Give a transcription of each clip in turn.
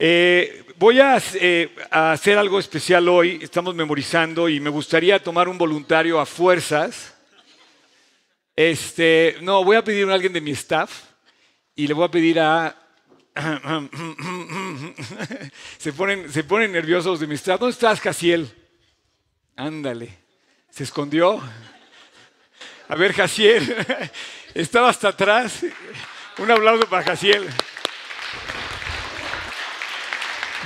Eh, voy eh, a, hacer algo especial hoy, estamos memorizando y me gustaría tomar un voluntario a fuerzas. Este, no, voy a pedir a alguien de mi staff y le voy a pedir a... se, ponen, se ponen nerviosos de mi staff. ¿Dónde estás, Jaciel? Ándale. ¿Se escondió? A ver, Jaciel. Estaba hasta atrás. Un aplauso para Jaciel.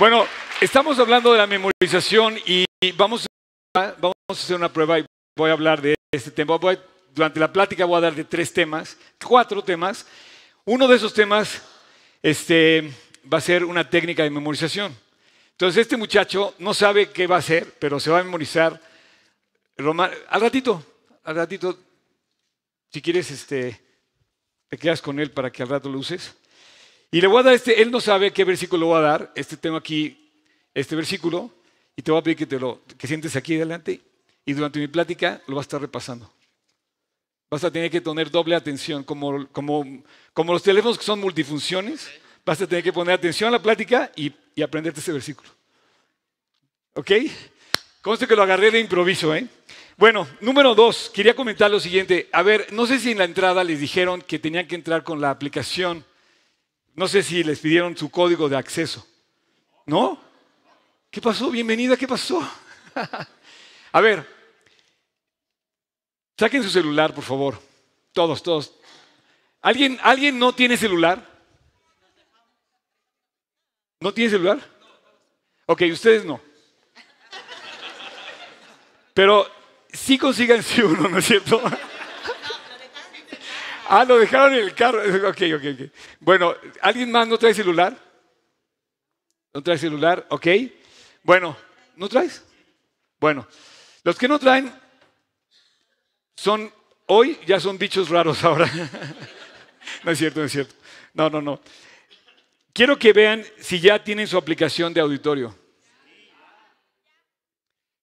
Bueno, estamos hablando de la memorización y vamos a, hacer una prueba y voy a hablar de este tema. durante la plática voy a dar de tres temas, cuatro temas. Uno de esos temas este, va a ser una técnica de memorización. Entonces este muchacho no sabe qué va a hacer, pero se va a memorizar. al ratito, al ratito, si quieres, este, te quedas con él para que al rato lo uses. Y le voy a dar este, él no sabe qué versículo le voy a dar, este tema aquí, este versículo, y te voy a pedir que te lo, sientes aquí adelante y durante mi plática lo va a estar repasando. Vas a tener que tener doble atención, como, como, como los teléfonos que son multifunciones, vas a tener que poner atención a la plática y, aprenderte ese versículo. ¿Ok? Conste que lo agarré de improviso, ¿eh? Bueno, número dos, quería comentar lo siguiente. A ver, no sé si en la entrada les dijeron que tenían que entrar con la aplicación no sé si les pidieron su código de acceso. ¿No? ¿Qué pasó? Bienvenida, ¿qué pasó? A ver, saquen su celular, por favor. Todos, todos. ¿Alguien, ¿Alguien no tiene celular? ¿No tiene celular? Ok, ustedes no. Pero sí consíganse uno, ¿no es cierto? Ah, lo dejaron en el carro. Ok, ok, ok. Bueno, ¿alguien más no trae celular? ¿No trae celular? Ok. Bueno, ¿no traes? Bueno, los que no traen son, hoy ya son dichos raros ahora. no es cierto, no es cierto. No, no, no. Quiero que vean si ya tienen su aplicación de auditorio.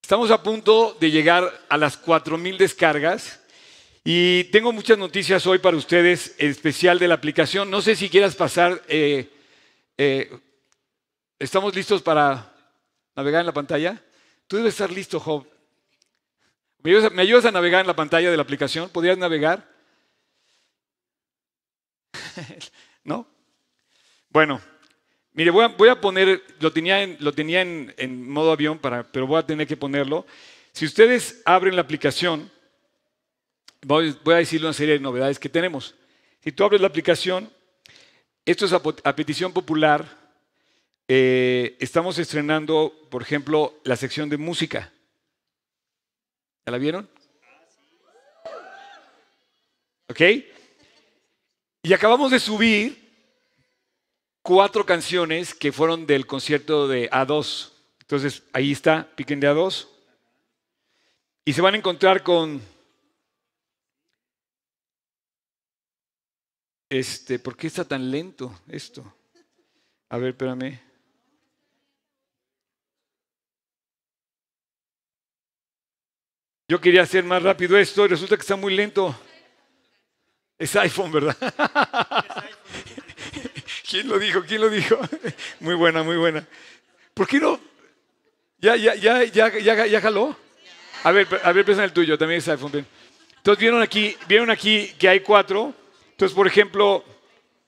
Estamos a punto de llegar a las mil descargas y tengo muchas noticias hoy para ustedes, en especial de la aplicación. No sé si quieras pasar. Eh, eh, ¿Estamos listos para navegar en la pantalla? Tú debes estar listo, Job. ¿Me ayudas, a, navegar en la pantalla de la aplicación? ¿Podrías navegar? ¿No? Bueno, mire, voy a, poner, lo tenía, en, modo avión, pero voy a tener que ponerlo. Si ustedes abren la aplicación, voy, a decirle una serie de novedades que tenemos. Si tú abres la aplicación, esto es a, petición popular, eh, estamos estrenando, por ejemplo, la sección de música. ¿Ya la vieron? ¿Ok? Y acabamos de subir cuatro canciones que fueron del concierto de A2. Entonces, ahí está, piquen de A2. Y se van a encontrar con Este, ¿por qué está tan lento esto? A ver, espérame. Yo quería hacer más rápido esto y resulta que está muy lento. Es iPhone, ¿verdad? ¿Quién lo dijo? ¿Quién lo dijo? Muy buena, muy buena. ¿Por qué no? ¿Ya, ya, ya, ya, ya, ya jaló? A ver, a ver, piensa en el tuyo, también es iPhone. Entonces vieron aquí, vieron aquí que hay cuatro. Entonces, por ejemplo,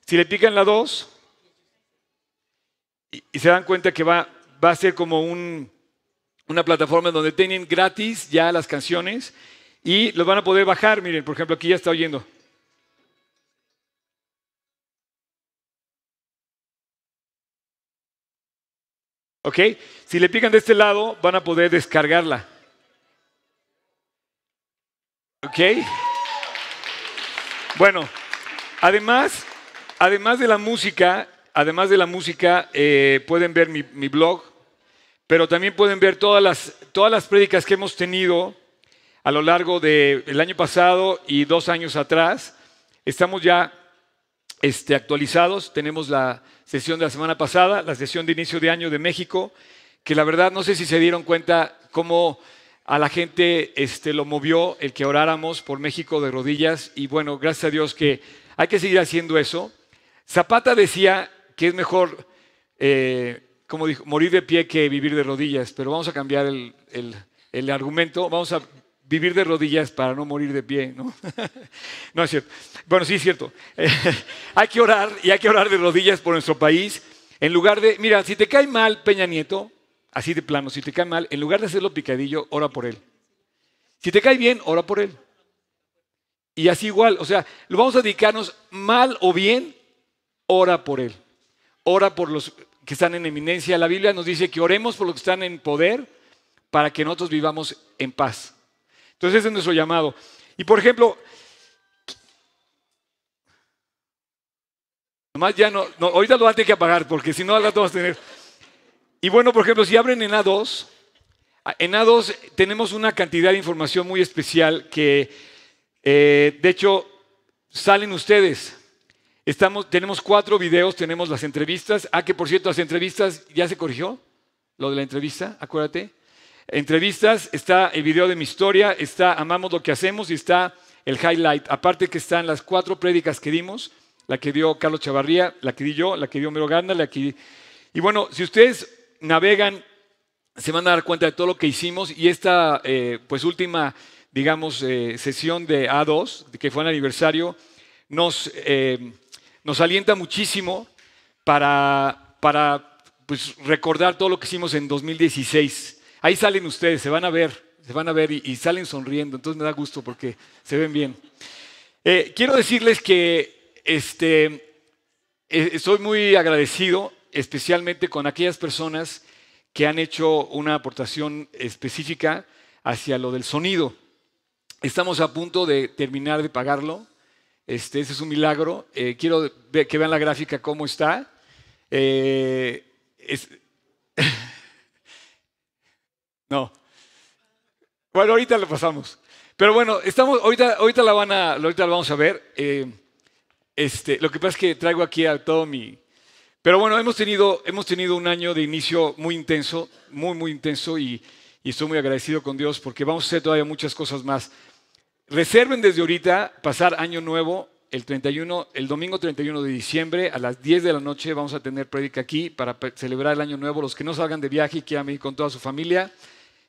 si le pican la 2 y, se dan cuenta que va, a ser como una plataforma donde tienen gratis ya las canciones y los van a poder bajar. Miren, por ejemplo, aquí ya está oyendo. ¿Ok? Si le pican de este lado, van a poder descargarla. ¿Ok? Bueno, Además, además de la música, además de la música, eh, pueden ver mi, blog, pero también pueden ver todas las, todas las prédicas que hemos tenido a lo largo del año pasado y dos años atrás. Estamos ya este, actualizados, tenemos la sesión de la semana pasada, la sesión de inicio de año de México, que la verdad no sé si se dieron cuenta cómo a la gente este, lo movió el que oráramos por México de rodillas y bueno, gracias a Dios que hay que seguir haciendo eso. Zapata decía que es mejor, eh, como dijo, morir de pie que vivir de rodillas, pero vamos a cambiar el, argumento, vamos a vivir de rodillas para no morir de pie, ¿no? no es cierto. Bueno, sí es cierto. hay que orar y hay que orar de rodillas por nuestro país. En lugar de, mira, si te cae mal Peña Nieto, así de plano, si te cae mal, en lugar de hacerlo picadillo, ora por él. Si te cae bien, ora por él. Y así igual, o sea, lo vamos a dedicarnos mal o bien, ora por Él. Ora por los que están en eminencia. La Biblia nos dice que oremos por los que están en poder para que nosotros vivamos en paz. Entonces ese es nuestro llamado. Y por ejemplo, nomás ya no, ahorita lo tener que apagar porque si no al rato vamos a tener. Y bueno, por ejemplo, si abren en A2, en A2 tenemos una cantidad de información muy especial que eh, de hecho, salen ustedes. tenemos cuatro videos, tenemos las entrevistas. Ah, que por cierto, las entrevistas ya se corrigió, lo de la entrevista, acuérdate. Entrevistas, está el video de mi historia, está Amamos lo que hacemos y está el highlight. Aparte que están las cuatro prédicas que dimos, la que dio Carlos Chavarría, la que di yo, la que dio Mero Ganda, la que... Y bueno, si ustedes navegan, se van a dar cuenta de todo lo que hicimos y esta eh, pues última digamos, eh, sesión de A2, que fue un aniversario, nos, eh, alienta muchísimo para, pues, recordar todo lo que hicimos en 2016. Ahí salen ustedes, se van a ver, se van a ver y, salen sonriendo, entonces me da gusto porque se ven bien. Eh, quiero decirles que este, estoy muy agradecido, especialmente con aquellas personas que han hecho una aportación específica hacia lo del sonido. Estamos a punto de terminar de pagarlo. Este, es un milagro. Eh, quiero que vean la gráfica cómo está. Eh, no. Bueno, ahorita lo pasamos. Pero bueno, estamos, ahorita, ahorita, la, van ahorita la vamos a ver. Eh, este, lo que pasa es que traigo aquí a todo mi... Pero bueno, hemos tenido, hemos tenido un año de inicio muy intenso, muy, muy intenso y, y estoy muy agradecido con Dios porque vamos a hacer todavía muchas cosas más. Reserven desde ahorita pasar año nuevo. El, 31, el domingo 31 de diciembre a las 10 de la noche vamos a tener prédica aquí para celebrar el año nuevo. Los que no salgan de viaje y quieran venir con toda su familia,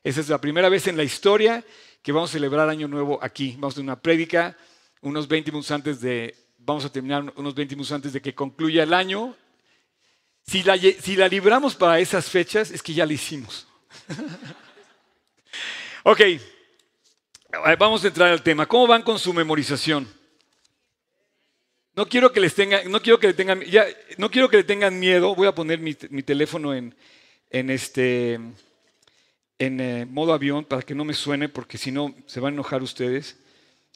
esa es la primera vez en la historia que vamos a celebrar año nuevo aquí. Vamos a tener una prédica unos 20 minutos antes de, vamos a terminar unos 20 minutos antes de que concluya el año. Si la, si la libramos para esas fechas, es que ya la hicimos. ok. Vamos a entrar al tema. ¿Cómo van con su memorización? No quiero que les tengan, no quiero que le tengan, no quiero que le tengan miedo. Voy a poner mi, teléfono en, en este, en eh, modo avión para que no me suene, porque si no se van a enojar ustedes.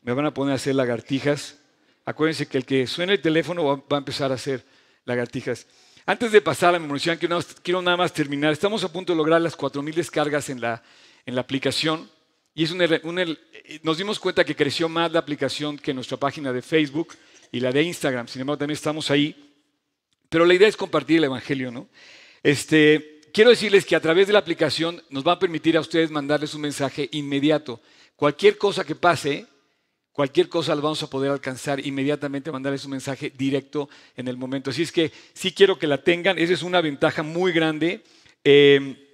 Me van a poner a hacer lagartijas. Acuérdense que el que suene el teléfono va, a empezar a hacer lagartijas. Antes de pasar a la memorización, quiero nada, más, quiero nada más terminar. Estamos a punto de lograr las 4.000 descargas en la, en la aplicación. Y es un, un, eh, nos dimos cuenta que creció más la aplicación que nuestra página de Facebook y la de Instagram. Sin embargo, también estamos ahí. Pero la idea es compartir el Evangelio, ¿no? Este, quiero decirles que a través de la aplicación nos va a permitir a ustedes mandarles un mensaje inmediato. Cualquier cosa que pase, cualquier cosa la vamos a poder alcanzar inmediatamente, mandarles un mensaje directo en el momento. Así es que sí quiero que la tengan. Esa es una ventaja muy grande. Eh,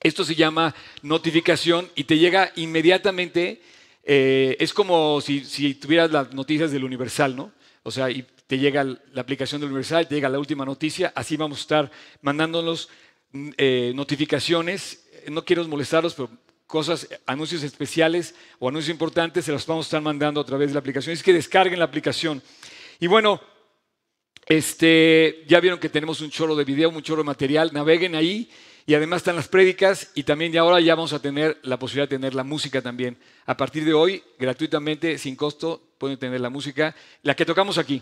esto se llama notificación y te llega inmediatamente. Eh, es como si, tuvieras las noticias del Universal, ¿no? O sea, y te llega la aplicación del Universal, te llega la última noticia. Así vamos a estar mandándonos mm, eh, notificaciones. No quiero molestarlos, pero cosas, anuncios especiales o anuncios importantes se los vamos a estar mandando a través de la aplicación. Es que descarguen la aplicación. Y bueno, este, ya vieron que tenemos un chorro de video, un chorro de material. Naveguen ahí y además están las prédicas y también de ahora ya vamos a tener la posibilidad de tener la música también. A partir de hoy, gratuitamente, sin costo, pueden tener la música, la que tocamos aquí.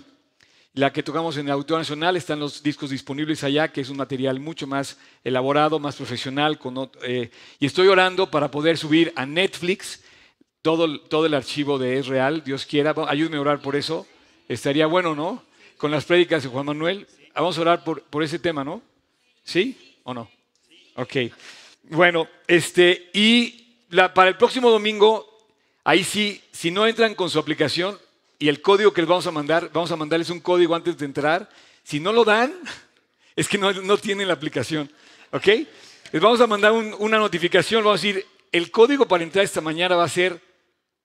La que tocamos en el Auditorio Nacional, están los discos disponibles allá, que es un material mucho más elaborado, más profesional. Con, eh, y estoy orando para poder subir a Netflix todo, todo el archivo de Es Real, Dios quiera. Ayúdeme a orar por eso. Estaría bueno, ¿no? Con las prédicas de Juan Manuel. Vamos a orar por, por ese tema, ¿no? ¿Sí o no? Ok. Bueno, este, y para el próximo domingo, ahí sí, si no entran con su aplicación y el código que les vamos a mandar, vamos a mandarles un código antes de entrar. Si no lo dan, es que no, tienen la aplicación. ¿Ok? Les vamos a mandar una notificación, vamos a decir, el código para entrar esta mañana va a ser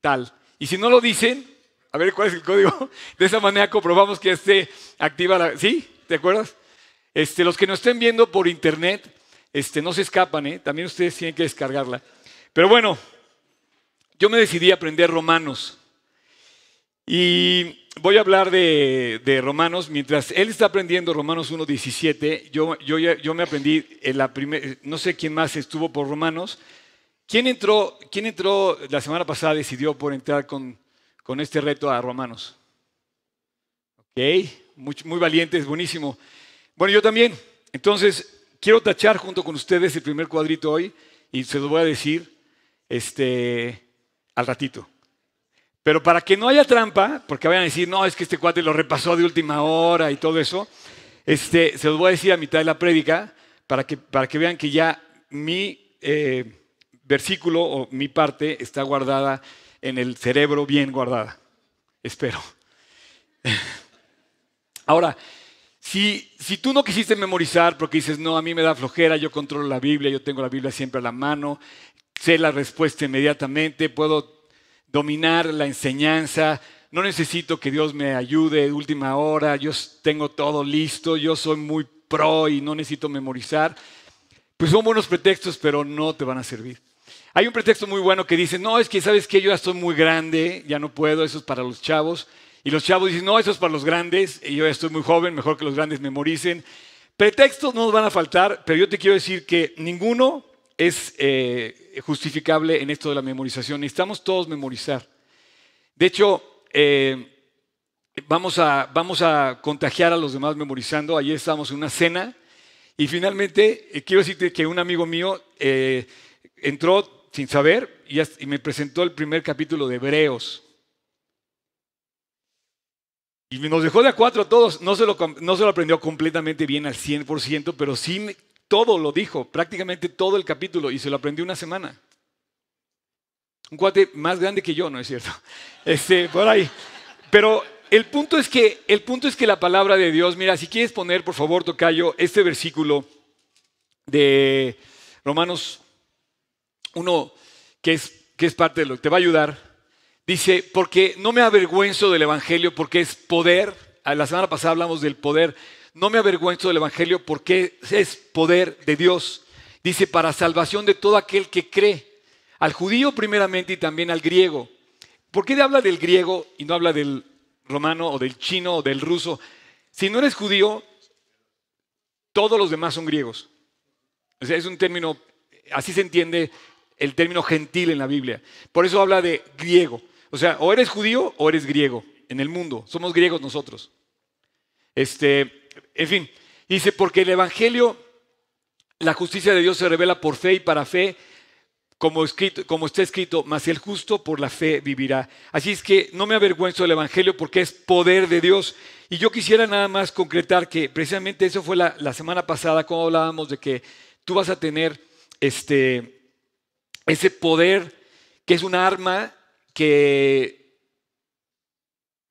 tal. Y si no lo dicen, a ver cuál es el código. De esa manera comprobamos que esté activa la... ¿Sí? ¿Te acuerdas? Este, los que nos estén viendo por internet, este, no se escapan, ¿eh? también ustedes tienen que descargarla. Pero bueno, yo me decidí a aprender Romanos. Y voy a hablar de, Romanos. Mientras él está aprendiendo Romanos 1.17, yo, yo, me aprendí, la primera no sé quién más estuvo por Romanos. ¿Quién entró, quién entró la semana pasada, decidió por entrar con, este reto a Romanos? Ok, muy, muy valientes, buenísimo. Bueno, yo también. Entonces, Quiero tachar junto con ustedes el primer cuadrito hoy y se lo voy a decir este, al ratito. Pero para que no haya trampa, porque vayan a decir, no, es que este cuate lo repasó de última hora y todo eso, este, se los voy a decir a mitad de la prédica para que, para que vean que ya mi eh, versículo o mi parte está guardada en el cerebro, bien guardada. Espero. Ahora, si, tú no quisiste memorizar porque dices, no, a mí me da flojera, yo controlo la Biblia, yo tengo la Biblia siempre a la mano, sé la respuesta inmediatamente, puedo dominar la enseñanza, no necesito que Dios me ayude de última hora, yo tengo todo listo, yo soy muy pro y no necesito memorizar, pues son buenos pretextos, pero no te van a servir. Hay un pretexto muy bueno que dice, no, es que sabes que yo ya estoy muy grande, ya no puedo, eso es para los chavos. Y los chavos dicen, no, eso es para los grandes, y yo estoy muy joven, mejor que los grandes memoricen. Pretextos no nos van a faltar, pero yo te quiero decir que ninguno es eh, justificable en esto de la memorización. Necesitamos todos memorizar. De hecho, eh, vamos, a, vamos a contagiar a los demás memorizando. Ayer estábamos en una cena y finalmente eh, quiero decirte que un amigo mío entró sin saber y me presentó el primer capítulo de Hebreos. Y nos dejó de a cuatro a todos. No se, lo, no se lo aprendió completamente bien al 100%, pero sí todo lo dijo, prácticamente todo el capítulo, y se lo aprendió una semana. Un cuate más grande que yo, ¿no es cierto? Este, por ahí. Pero el punto es que, el punto es que la palabra de Dios, mira, si quieres poner, por favor, Tocayo, este versículo de Romanos 1, que es, que es parte de lo que te va a ayudar Dice, porque no me avergüenzo del Evangelio porque es poder. Ah, la semana pasada hablamos del poder. No me avergüenzo del Evangelio porque es poder de Dios. Dice, para salvación de todo aquel que cree. Al judío primeramente y también al griego. ¿Por qué habla del griego y no habla del romano o del chino o del ruso? Si no eres judío, todos los demás son griegos. O sea, es un término, así se entiende el término gentil en la Biblia. Por eso habla de griego. O sea, o eres judío o eres griego en el mundo. Somos griegos nosotros. Este, en fin, dice, porque el Evangelio, la justicia de Dios se revela por fe y para fe, como, escrito, como está escrito, mas el justo por la fe vivirá. Así es que no me avergüenzo del Evangelio porque es poder de Dios. Y yo quisiera nada más concretar que precisamente eso fue la, semana pasada cuando hablábamos de que tú vas a tener este, ese poder que es un arma que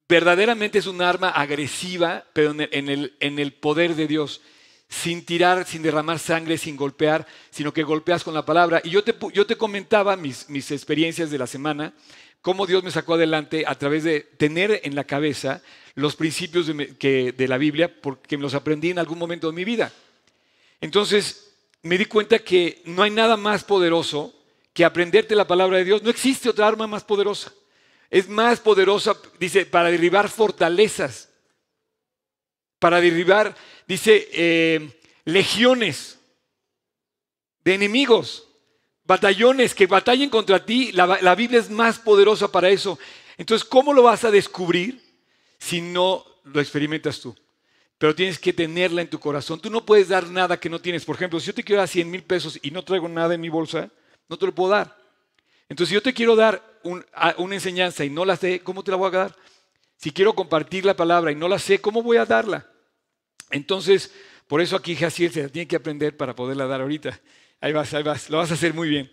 verdaderamente es un arma agresiva, pero en el, poder de Dios sin tirar, sin derramar sangre, sin golpear, sino que golpeas con la palabra. Y yo te, comentaba mis, experiencias de la semana, cómo Dios me sacó adelante a través de tener en la cabeza los principios de, de la Biblia, porque me los aprendí en algún momento de mi vida. Entonces me di cuenta que no hay nada más poderoso que aprenderte la palabra de Dios. No existe otra arma más poderosa. Es más poderosa, dice, para derribar fortalezas, para derribar, dice, eh, legiones de enemigos, batallones que batallen contra ti. La, la Biblia es más poderosa para eso. Entonces, ¿cómo lo vas a descubrir si no lo experimentas tú? pero tienes que tenerla en tu corazón. Tú no puedes dar nada que no tienes. Por ejemplo, si yo te quiero dar 100 mil pesos y no traigo nada en mi bolsa, no te lo puedo dar. Entonces, si yo te quiero dar una enseñanza y no la sé, ¿cómo te la voy a dar? Si quiero compartir la palabra y no la sé, ¿cómo voy a darla? Entonces, por eso aquí Jaciel se tiene que aprender para poderla dar ahorita. Ahí vas, ahí vas, lo vas a hacer muy bien.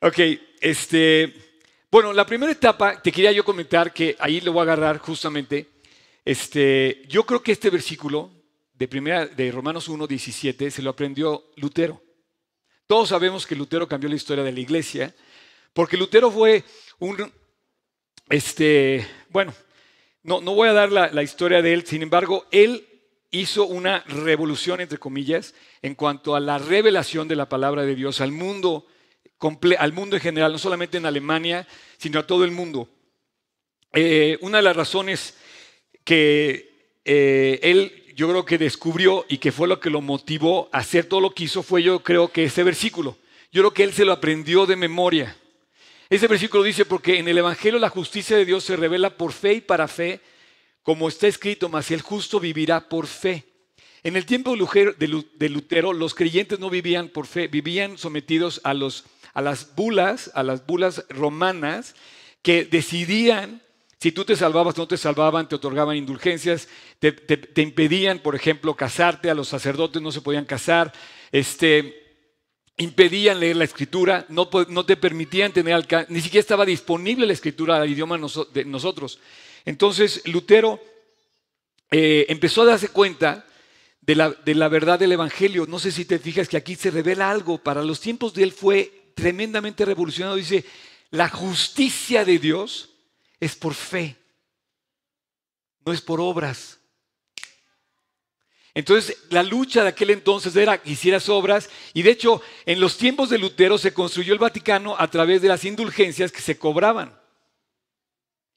Ok, este, bueno, la primera etapa, te quería yo comentar que ahí lo voy a agarrar justamente. Este, yo creo que este versículo de, primera, de Romanos 1, 17 se lo aprendió Lutero. Todos sabemos que Lutero cambió la historia de la iglesia, porque Lutero fue un, este, bueno, no, no voy a dar la, historia de él, sin embargo, él hizo una revolución, entre comillas, en cuanto a la revelación de la palabra de Dios al mundo, al mundo en general, no solamente en Alemania, sino a todo el mundo. Eh, una de las razones que eh, él yo creo que descubrió y que fue lo que lo motivó a hacer todo lo que hizo fue yo creo que ese versículo. Yo creo que él se lo aprendió de memoria. Ese versículo dice, porque en el Evangelio la justicia de Dios se revela por fe y para fe, como está escrito, mas el justo vivirá por fe. En el tiempo de Lutero, los creyentes no vivían por fe, vivían sometidos a, los, a las bulas, a las bulas romanas, que decidían si tú te salvabas, no te salvaban, te otorgaban indulgencias, te, impedían, por ejemplo, casarte, a los sacerdotes no se podían casar, este, impedían leer la escritura, no, te permitían tener alcance, ni siquiera estaba disponible la escritura al idioma de nosotros. Entonces Lutero eh, empezó a darse cuenta de la, de la, verdad del Evangelio. No sé si te fijas que aquí se revela algo. Para los tiempos de él fue tremendamente revolucionado. Dice, la justicia de Dios es por fe, no es por obras. Entonces, la lucha de aquel entonces era que hicieras obras, y de hecho, en los tiempos de Lutero se construyó el Vaticano a través de las indulgencias que se cobraban.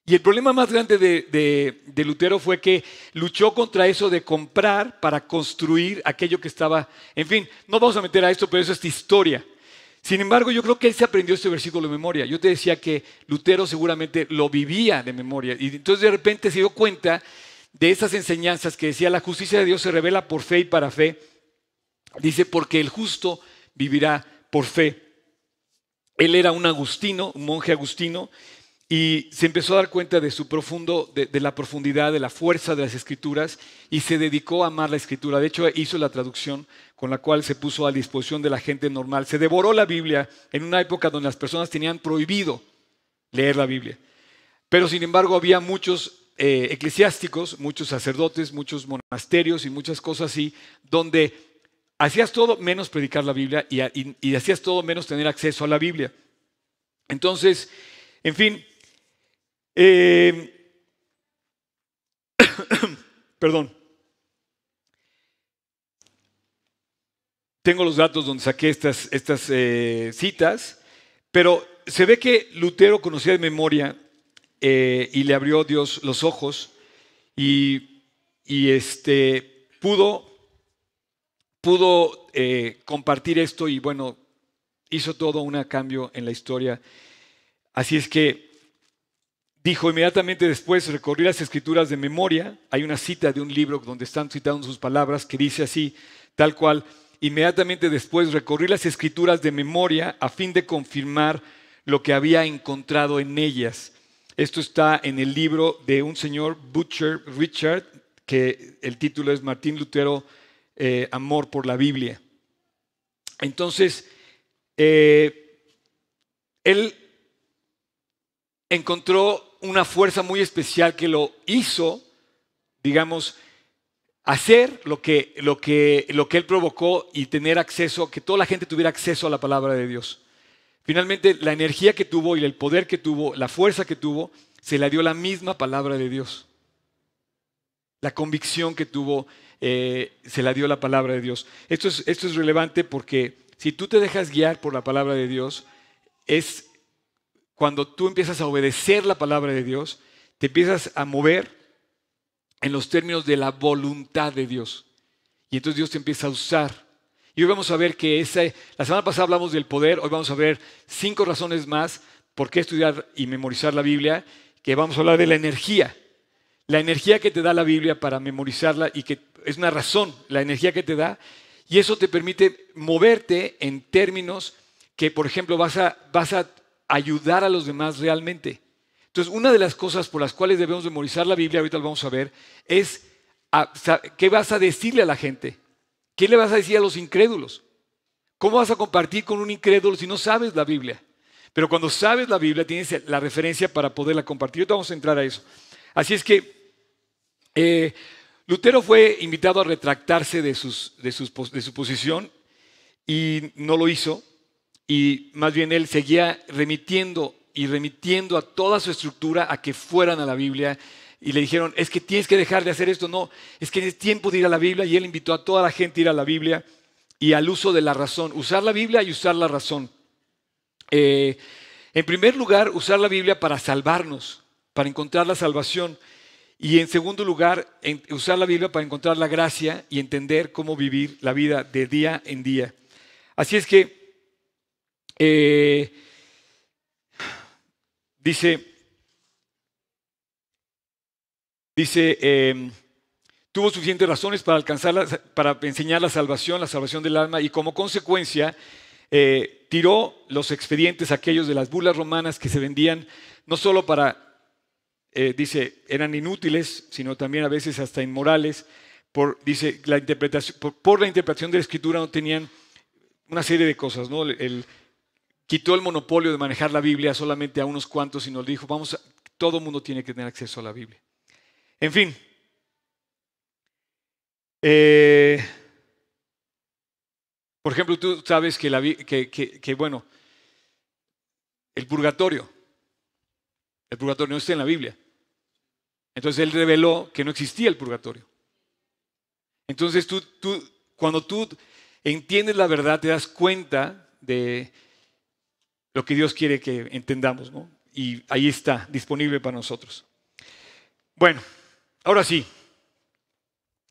Y el problema más grande de, Lutero fue que luchó contra eso de comprar para construir aquello que estaba. En fin, no vamos a meter a esto, pero eso es historia. Sin embargo, yo creo que él se aprendió este versículo de memoria. Yo te decía que Lutero seguramente lo vivía de memoria. Y entonces de repente se dio cuenta de esas enseñanzas que decía, la justicia de Dios se revela por fe y para fe. Dice, porque el justo vivirá por fe. Él era un agustino, un monje agustino, y se empezó a dar cuenta de su profundo, de, la profundidad, de la fuerza de las escrituras, y se dedicó a amar la escritura. De hecho, hizo la traducción con la cual se puso a disposición de la gente normal. Se devoró la Biblia en una época donde las personas tenían prohibido leer la Biblia. Pero sin embargo había muchos eh, eclesiásticos, muchos sacerdotes, muchos monasterios y muchas cosas así, donde hacías todo menos predicar la Biblia y, hacías todo menos tener acceso a la Biblia. Entonces, en fin, eh, perdón. tengo los datos donde saqué estas, estas eh, citas, pero se ve que Lutero conocía de memoria eh, y le abrió Dios los ojos y, este, pudo, pudo eh, compartir esto y bueno, hizo todo un cambio en la historia. Así es que dijo inmediatamente después, recorrí las escrituras de memoria, hay una cita de un libro donde están citadas sus palabras que dice así, tal cual, Inmediatamente después recorrí las escrituras de memoria a fin de confirmar lo que había encontrado en ellas. Esto está en el libro de un señor Butcher Richard, que el título es Martín Lutero, eh, Amor por la Biblia. Entonces, eh, él encontró una fuerza muy especial que lo hizo, digamos, hacer lo que, lo, que, lo que él provocó y tener acceso, que toda la gente tuviera acceso a la palabra de Dios. Finalmente, la energía que tuvo y el poder que tuvo, la fuerza que tuvo, se la dio la misma palabra de Dios. La convicción que tuvo eh, se la dio la palabra de Dios. Esto es, esto es relevante porque si tú te dejas guiar por la palabra de Dios, es cuando tú empiezas a obedecer la palabra de Dios, te empiezas a mover en los términos de la voluntad de Dios. Y entonces Dios te empieza a usar. Y hoy vamos a ver que esa la semana pasada hablamos del poder, hoy vamos a ver cinco razones más por qué estudiar y memorizar la Biblia, que vamos a hablar de la energía. La energía que te da la Biblia para memorizarla y que es una razón, la energía que te da, y eso te permite moverte en términos que, por ejemplo, vas vas a ayudar a los demás realmente. Entonces, una de las cosas por las cuales debemos memorizar la Biblia, ahorita lo vamos a ver, es qué vas a decirle a la gente. ¿Qué le vas a decir a los incrédulos? ¿Cómo vas a compartir con un incrédulo si no sabes la Biblia? Pero cuando sabes la Biblia tienes la referencia para poderla compartir. Ahorita vamos a entrar a eso. Así es que eh, Lutero fue invitado a retractarse de, de, de su posición y no lo hizo. Y más bien él seguía remitiendo y remitiendo a toda su estructura a que fueran a la Biblia. Y le dijeron, es que tienes que dejar de hacer esto, no, es que es tiempo de ir a la Biblia. Y él invitó a toda la gente a ir a la Biblia y al uso de la razón, usar la Biblia y usar la razón. Eh, en primer lugar, usar la Biblia para salvarnos, para encontrar la salvación. Y en segundo lugar, usar la Biblia para encontrar la gracia y entender cómo vivir la vida de día en día. Así es que... Eh, Dice, dice em, tuvo suficientes razones para, alcanzar para enseñar la salvación, la salvación del alma, y como consecuencia eh, tiró los expedientes aquellos de las bulas romanas que se vendían no solo para, eh, dice, eran inútiles, sino también a veces hasta inmorales. Por, dice, la interpretación, por la interpretación de la escritura no tenían una serie de cosas, ¿no? El, quitó el monopolio de manejar la Biblia solamente a unos cuantos y nos dijo, vamos, todo todo mundo tiene que tener acceso a la Biblia. En fin. Eh, por ejemplo, tú sabes que, bueno, el purgatorio, el purgatorio no está en la Biblia. Entonces él reveló que no existía el purgatorio. Entonces tú, tú cuando tú entiendes la verdad, te das cuenta de, lo que Dios quiere que entendamos, ¿no? Y ahí está disponible para nosotros. Bueno, ahora sí.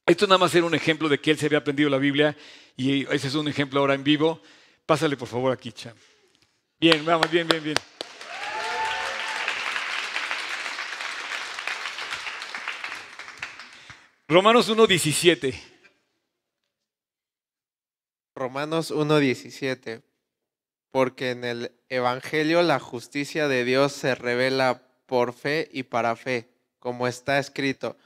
Esto nada más era un ejemplo de que él se había aprendido la Biblia y ese es un ejemplo ahora en vivo. Pásale por favor aquí, Cham. Bien, vamos, bien, bien, bien. Romanos 1.17. Romanos 1.17 porque en el Evangelio la justicia de Dios se revela por fe y para fe, como está escrito,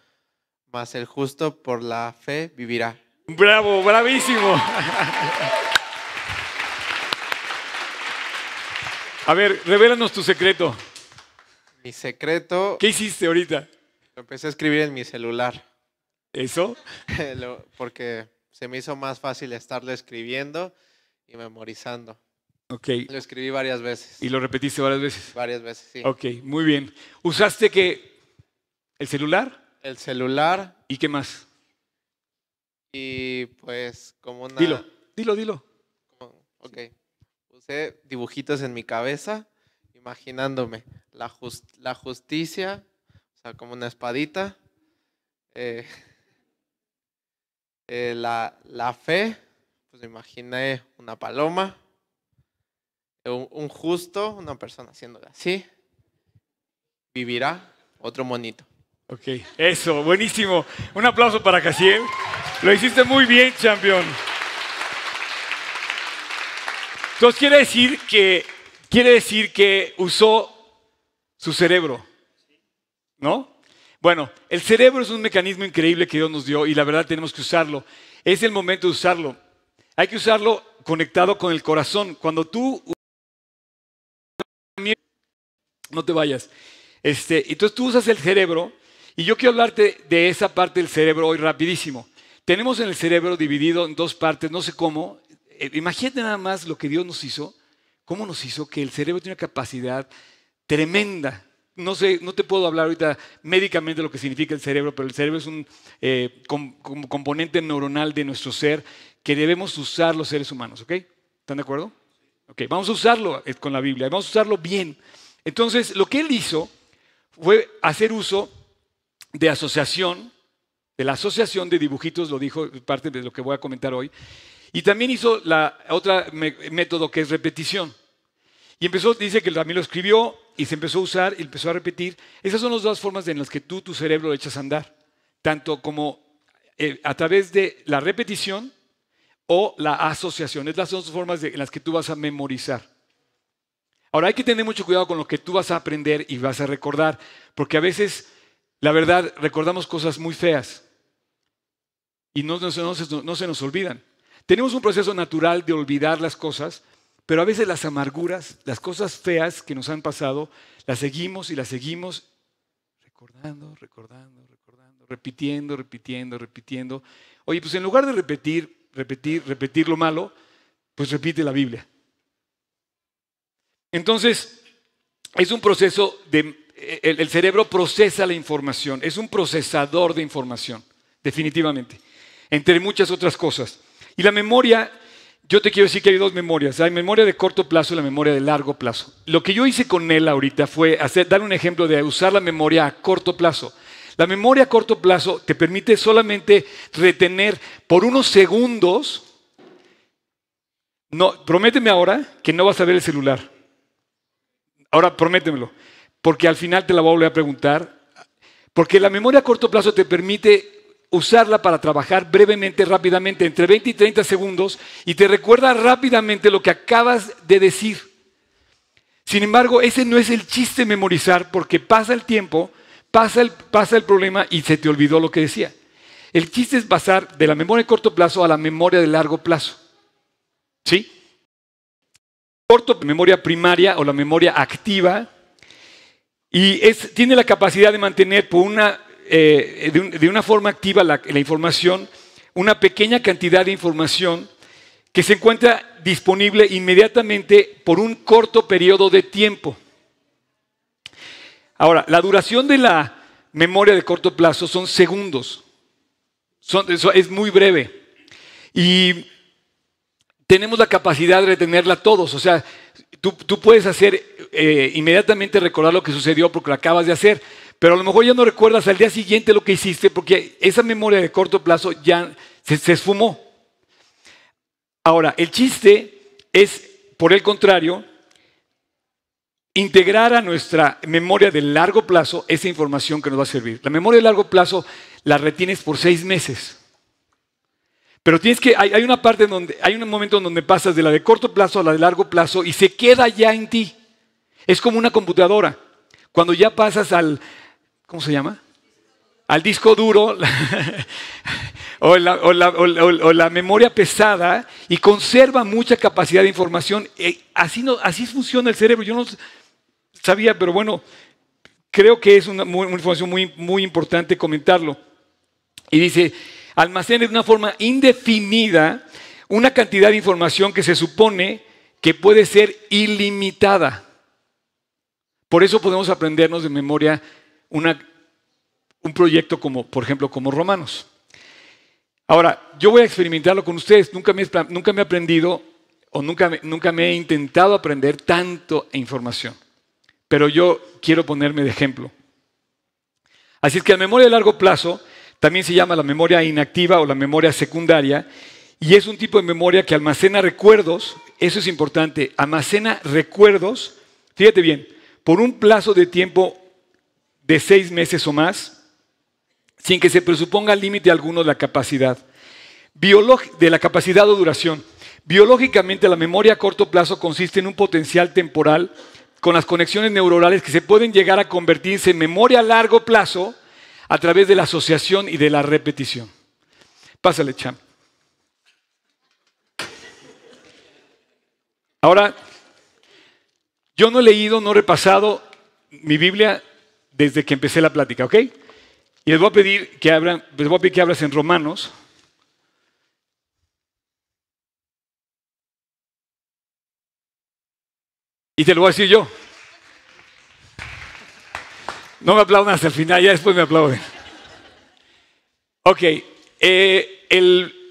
mas el justo por la fe vivirá. Bravo, bravísimo. A ver, revélanos tu secreto. Mi secreto. ¿Qué hiciste ahorita? Lo empecé a escribir en mi celular. ¿Eso? Porque se me hizo más fácil estarlo escribiendo y memorizando. Lo escribí varias veces. ¿Y lo repetiste varias veces? Varias veces, sí. Ok, muy bien. ¿Usaste qué? el celular? El celular. ¿Y qué más? Y pues como una... Dilo, dilo, dilo. Ok. Usé dibujitos en mi cabeza, imaginándome la, justicia, o sea, como una espadita, eh, eh, la, la fe, pues imaginé una paloma un justo, una persona haciéndola así, vivirá otro monito. Ok, eso, buenísimo. Un aplauso para Casiel. Lo hiciste muy bien, campeón. Entonces quiere decir que quiere decir que usó su cerebro. ¿No? Bueno, el cerebro es un mecanismo increíble que Dios nos dio y la verdad tenemos que usarlo. Es el momento de usarlo. Hay que usarlo conectado con el corazón. Cuando tú no te vayas. Este, entonces tú usas el cerebro y yo quiero hablarte de esa parte del cerebro hoy rapidísimo. Tenemos en el cerebro dividido en dos partes, no sé cómo. Eh, imagínate nada más lo que Dios nos hizo, cómo nos hizo, que el cerebro tiene una capacidad tremenda. No sé, no te puedo hablar ahorita médicamente lo que significa el cerebro, pero el cerebro es un eh, componente neuronal de nuestro ser que debemos usar los seres humanos, ¿ok? ¿Están de acuerdo? Ok, vamos a usarlo eh, con la Biblia, vamos a usarlo bien. Entonces, lo que él hizo fue hacer uso de asociación, de la asociación de dibujitos, lo dijo parte de lo que voy a comentar hoy, y también hizo la otra método que es repetición. Y empezó, dice que también lo escribió y se empezó a usar y empezó a repetir. Esas son las dos formas en las que tú tu cerebro lo echas a andar, tanto como eh, a través de la repetición o la asociación. son las dos formas en las que tú vas a memorizar. Ahora hay que tener mucho cuidado con lo que tú vas a aprender y vas a recordar, porque a veces, la verdad, recordamos cosas muy feas y no, se nos olvidan. Tenemos un proceso natural de olvidar las cosas, pero a veces las amarguras, las cosas feas que nos han pasado, las seguimos y las seguimos recordando, recordando, recordando, repitiendo, repitiendo, repitiendo. Oye, pues en lugar de repetir, repetir, repetir lo malo, pues repite la Biblia. Entonces, es un proceso eh, El, cerebro procesa la información, es un procesador de información, definitivamente, entre muchas otras cosas. Y la memoria yo te quiero decir que hay dos memorias. Hay memoria de corto plazo y la memoria de largo plazo. Lo que yo hice con él ahorita fue hacer, dar un ejemplo de usar la memoria a corto plazo. La memoria a corto plazo te permite solamente retener por unos segundos. No, prométeme ahora que no vas a ver el celular. Ahora prométemelo, porque al final te la voy a volver a preguntar. Porque la memoria a corto plazo te permite usarla para trabajar brevemente, rápidamente, entre 20 y 30 segundos, y te recuerda rápidamente lo que acabas de decir. Sin embargo, ese no es el chiste memorizar, porque pasa el tiempo, pasa el, pasa el problema y se te olvidó lo que decía. El chiste es pasar de la memoria a corto plazo a la memoria de largo plazo. ¿Sí? corto, memoria primaria o la memoria activa, y es, tiene la capacidad de mantener por una, eh, de, una forma activa la, información, una pequeña cantidad de información que se encuentra disponible inmediatamente por un corto periodo de tiempo. Ahora, la duración de la memoria de corto plazo son segundos. Son, es muy breve. Y tenemos la capacidad de retenerla todos. O sea, tú, puedes hacer eh, inmediatamente recordar lo que sucedió porque lo acabas de hacer, pero a lo mejor ya no recuerdas al día siguiente lo que hiciste porque esa memoria de corto plazo ya se, se esfumó. Ahora, el chiste es, por el contrario, integrar a nuestra memoria de largo plazo esa información que nos va a servir. La memoria de largo plazo la retienes por seis meses. Pero tienes que, hay, una parte donde, hay un momento en donde pasas de la de corto plazo a la de largo plazo y se queda ya en ti. Es como una computadora. Cuando ya pasas al, ¿cómo se llama? Al disco duro o, la, la, o, memoria pesada y conserva mucha capacidad de información. Eh, así, no, así funciona el cerebro. Yo no sabía, pero bueno, creo que es una, información muy, muy importante comentarlo. Y dice, almacena de una forma indefinida una cantidad de información que se supone que puede ser ilimitada. Por eso podemos aprendernos de memoria un proyecto como, por ejemplo, como Romanos. Ahora, yo voy a experimentarlo con ustedes. Nunca me, nunca me he aprendido o nunca, nunca me he intentado aprender tanto información. Pero yo quiero ponerme de ejemplo. Así es que la memoria a largo plazo también se llama la memoria inactiva o la memoria secundaria y es un tipo de memoria que almacena recuerdos, eso es importante, almacena recuerdos, fíjate bien, por un plazo de tiempo de seis meses o más, sin que se presuponga límite alguno de la capacidad, de la capacidad o duración. Biológicamente la memoria a corto plazo consiste en un potencial temporal con las conexiones neuronales que se pueden llegar a convertirse en memoria a largo plazo, a través de la asociación y de la repetición. Pásale, champ. Ahora, yo no he leído, no he repasado mi Biblia desde que empecé la plática, ¿ok? Y les voy a pedir que abran, les voy a pedir que en Romanos. Y te lo voy a decir yo. No me aplauden hasta el final, ya después me aplauden. Ok, eh,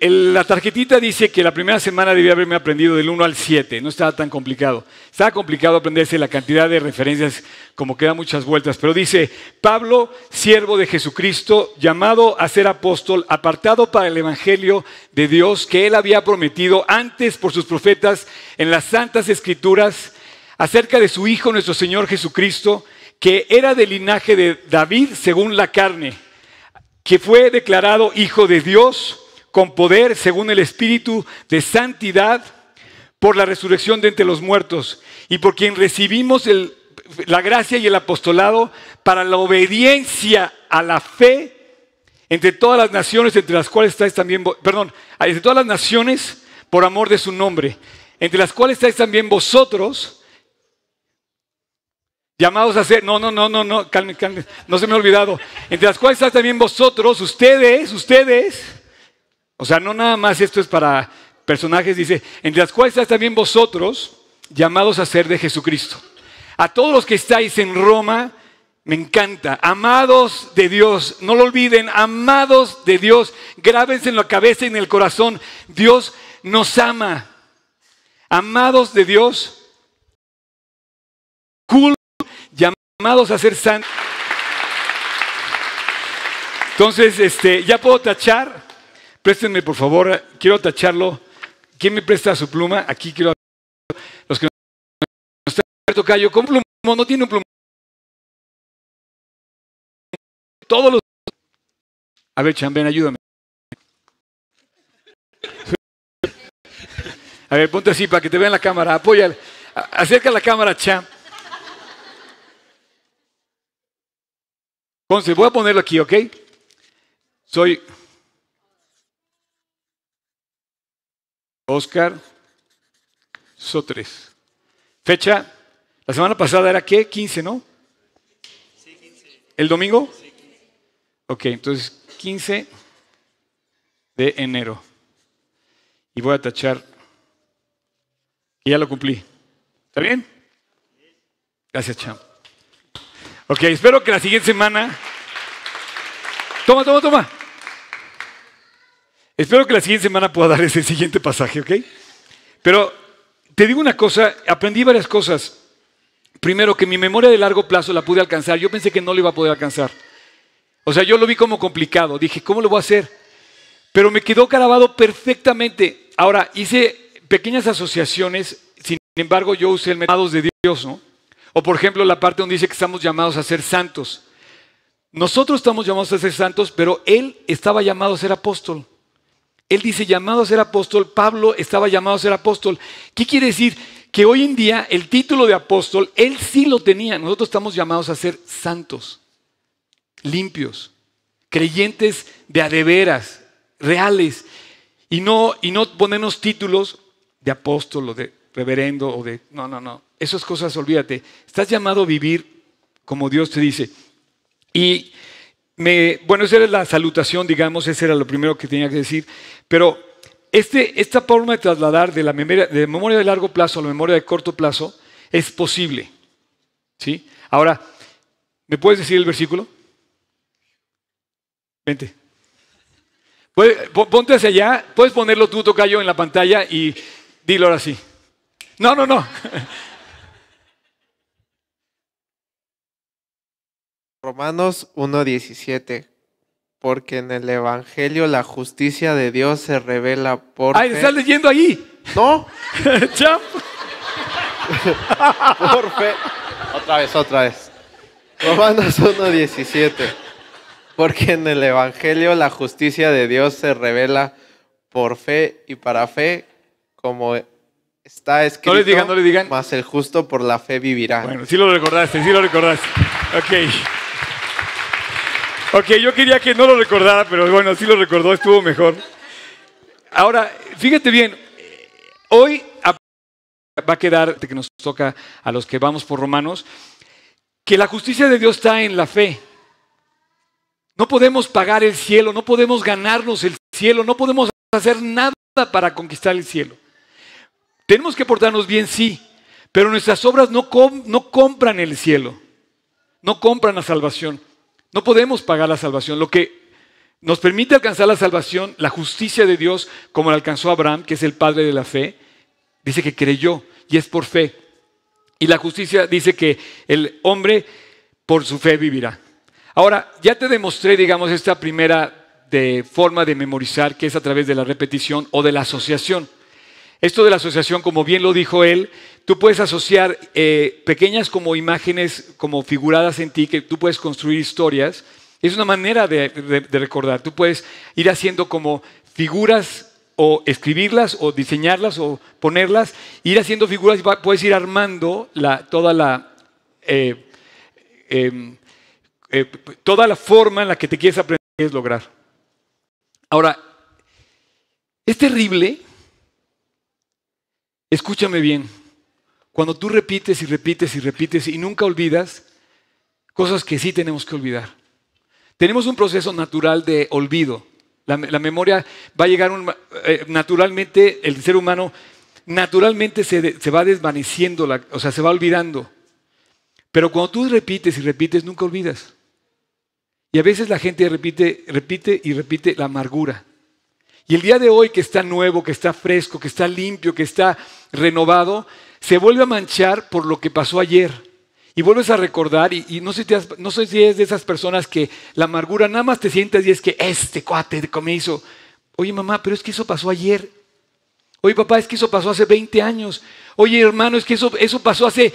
la tarjetita dice que la primera semana debía haberme aprendido del 1 al 7, no estaba tan complicado. Estaba complicado aprenderse la cantidad de referencias, como que da muchas vueltas, pero dice, Pablo, siervo de Jesucristo, llamado a ser apóstol, apartado para el Evangelio de Dios que él había prometido antes por sus profetas en las santas escrituras acerca de su Hijo nuestro Señor Jesucristo que era del linaje de David según la carne, que fue declarado hijo de Dios con poder según el Espíritu de santidad por la resurrección de entre los muertos y por quien recibimos la gracia y el apostolado para la obediencia a la fe entre todas las naciones, entre las cuales estáis también, perdón, entre todas las naciones por amor de su nombre, entre las cuales estáis también vosotros, Llamados a ser, no, no, no, no, no, calmen, calmen, no se me ha olvidado. Entre las cuales estás también vosotros, ustedes, ustedes. O sea, no nada más esto es para personajes, dice, entre las cuales estás también vosotros, llamados a ser de Jesucristo. A todos los que estáis en Roma, me encanta, amados de Dios, no lo olviden, amados de Dios, grábense en la cabeza y en el corazón, Dios nos ama. Amados de Dios, amados a ser santos. Entonces, este, ya puedo tachar. Préstenme, por favor, quiero tacharlo. ¿Quién me presta su pluma? Aquí quiero. Los que no están tocayo con pluma, no tiene un pluma Todos los. A ver, Chamben, ayúdame. A ver, ponte así para que te vean la cámara. Apóyale. Acerca la cámara, Champ. Entonces, voy a ponerlo aquí, ¿ok? Soy Oscar Sotres. Fecha, la semana pasada era qué? 15, ¿no? Sí, 15. ¿El domingo? Sí, Ok, entonces 15 de enero. Y voy a tachar. Y ya lo cumplí. ¿Está bien? Gracias, champ. Ok, espero que la siguiente semana... Toma, toma, toma. Espero que la siguiente semana pueda dar ese siguiente pasaje, ¿ok? Pero te digo una cosa, aprendí varias cosas. Primero, que mi memoria de largo plazo la pude alcanzar. Yo pensé que no lo iba a poder alcanzar. O sea, yo lo vi como complicado. Dije, ¿cómo lo voy a hacer? Pero me quedó grabado perfectamente. Ahora, hice pequeñas asociaciones. Sin embargo, yo usé el método de Dios, ¿no? O por ejemplo, la parte donde dice que estamos llamados a ser santos. Nosotros estamos llamados a ser santos, pero él estaba llamado a ser apóstol. Él dice llamado a ser apóstol, Pablo estaba llamado a ser apóstol. ¿Qué quiere decir? Que hoy en día el título de apóstol, él sí lo tenía. Nosotros estamos llamados a ser santos, limpios, creyentes de adeveras, reales, y no, y no ponernos títulos de apóstol o de reverendo o de... No, no, no. Esas cosas, olvídate. Estás llamado a vivir como Dios te dice. Y bueno, esa era la salutación, digamos, ese era lo primero que tenía que decir. Pero este, esta forma de trasladar de la memoria de, memoria de largo plazo a la memoria de corto plazo es posible. ¿sí? Ahora, ¿me puedes decir el versículo? Vente. Ponte hacia allá, puedes ponerlo tú, tocayo, en la pantalla y dilo ahora sí. No, no, no. Romanos 1.17. Porque en el Evangelio la justicia de Dios se revela por... ¡Ay, estás leyendo ahí! ¡No! ¡Champ! por fe. Otra vez, otra vez. Romanos 1.17. Porque en el Evangelio la justicia de Dios se revela por fe y para fe, como está escrito. No le digan, no le digan. Más el justo por la fe vivirá. Bueno, sí lo recordaste, sí lo recordaste. Ok. Ok, yo quería que no lo recordara, pero bueno, sí lo recordó, estuvo mejor. Ahora, fíjate bien, hoy va a quedar que nos toca a los que vamos por Romanos, que la justicia de Dios está en la fe. No podemos pagar el cielo, no podemos ganarnos el cielo, no podemos hacer nada para conquistar el cielo. Tenemos que portarnos bien, sí, pero nuestras obras no, no compran el cielo, no compran la salvación. No podemos pagar la salvación. Lo que nos permite alcanzar la salvación, la justicia de Dios, como la alcanzó Abraham, que es el padre de la fe, dice que creyó y es por fe. Y la justicia dice que el hombre por su fe vivirá. Ahora, ya te demostré, digamos, esta primera de forma de memorizar, que es a través de la repetición o de la asociación. Esto de la asociación, como bien lo dijo él, tú puedes asociar eh, pequeñas como imágenes, como figuradas en ti, que tú puedes construir historias. Es una manera de, recordar. Tú puedes ir haciendo como figuras o escribirlas o diseñarlas o ponerlas, ir haciendo figuras y puedes ir armando toda la... Eh, em, eh, toda la forma en la que te quieres aprender es lograr. Ahora, es terrible Escúchame bien, cuando tú repites y repites y repites y nunca olvidas cosas que sí tenemos que olvidar. Tenemos un proceso natural de olvido. La, memoria va a llegar eh, naturalmente, el ser humano naturalmente se, va desvaneciendo, o sea, se va olvidando. Pero cuando tú repites y repites, nunca olvidas. Y a veces la gente repite, repite y repite la amargura. Y el día de hoy que está nuevo, que está fresco, que está limpio, que está renovado, se vuelve a manchar por lo que pasó ayer. Y vuelves a recordar, y, no, sé si es de esas personas que la amargura nada más te sientas y es que este cuate me hizo. Oye mamá, pero es que eso pasó ayer. Oye papá, es que eso pasó hace 20 años. Oye hermano, es que eso, eso pasó hace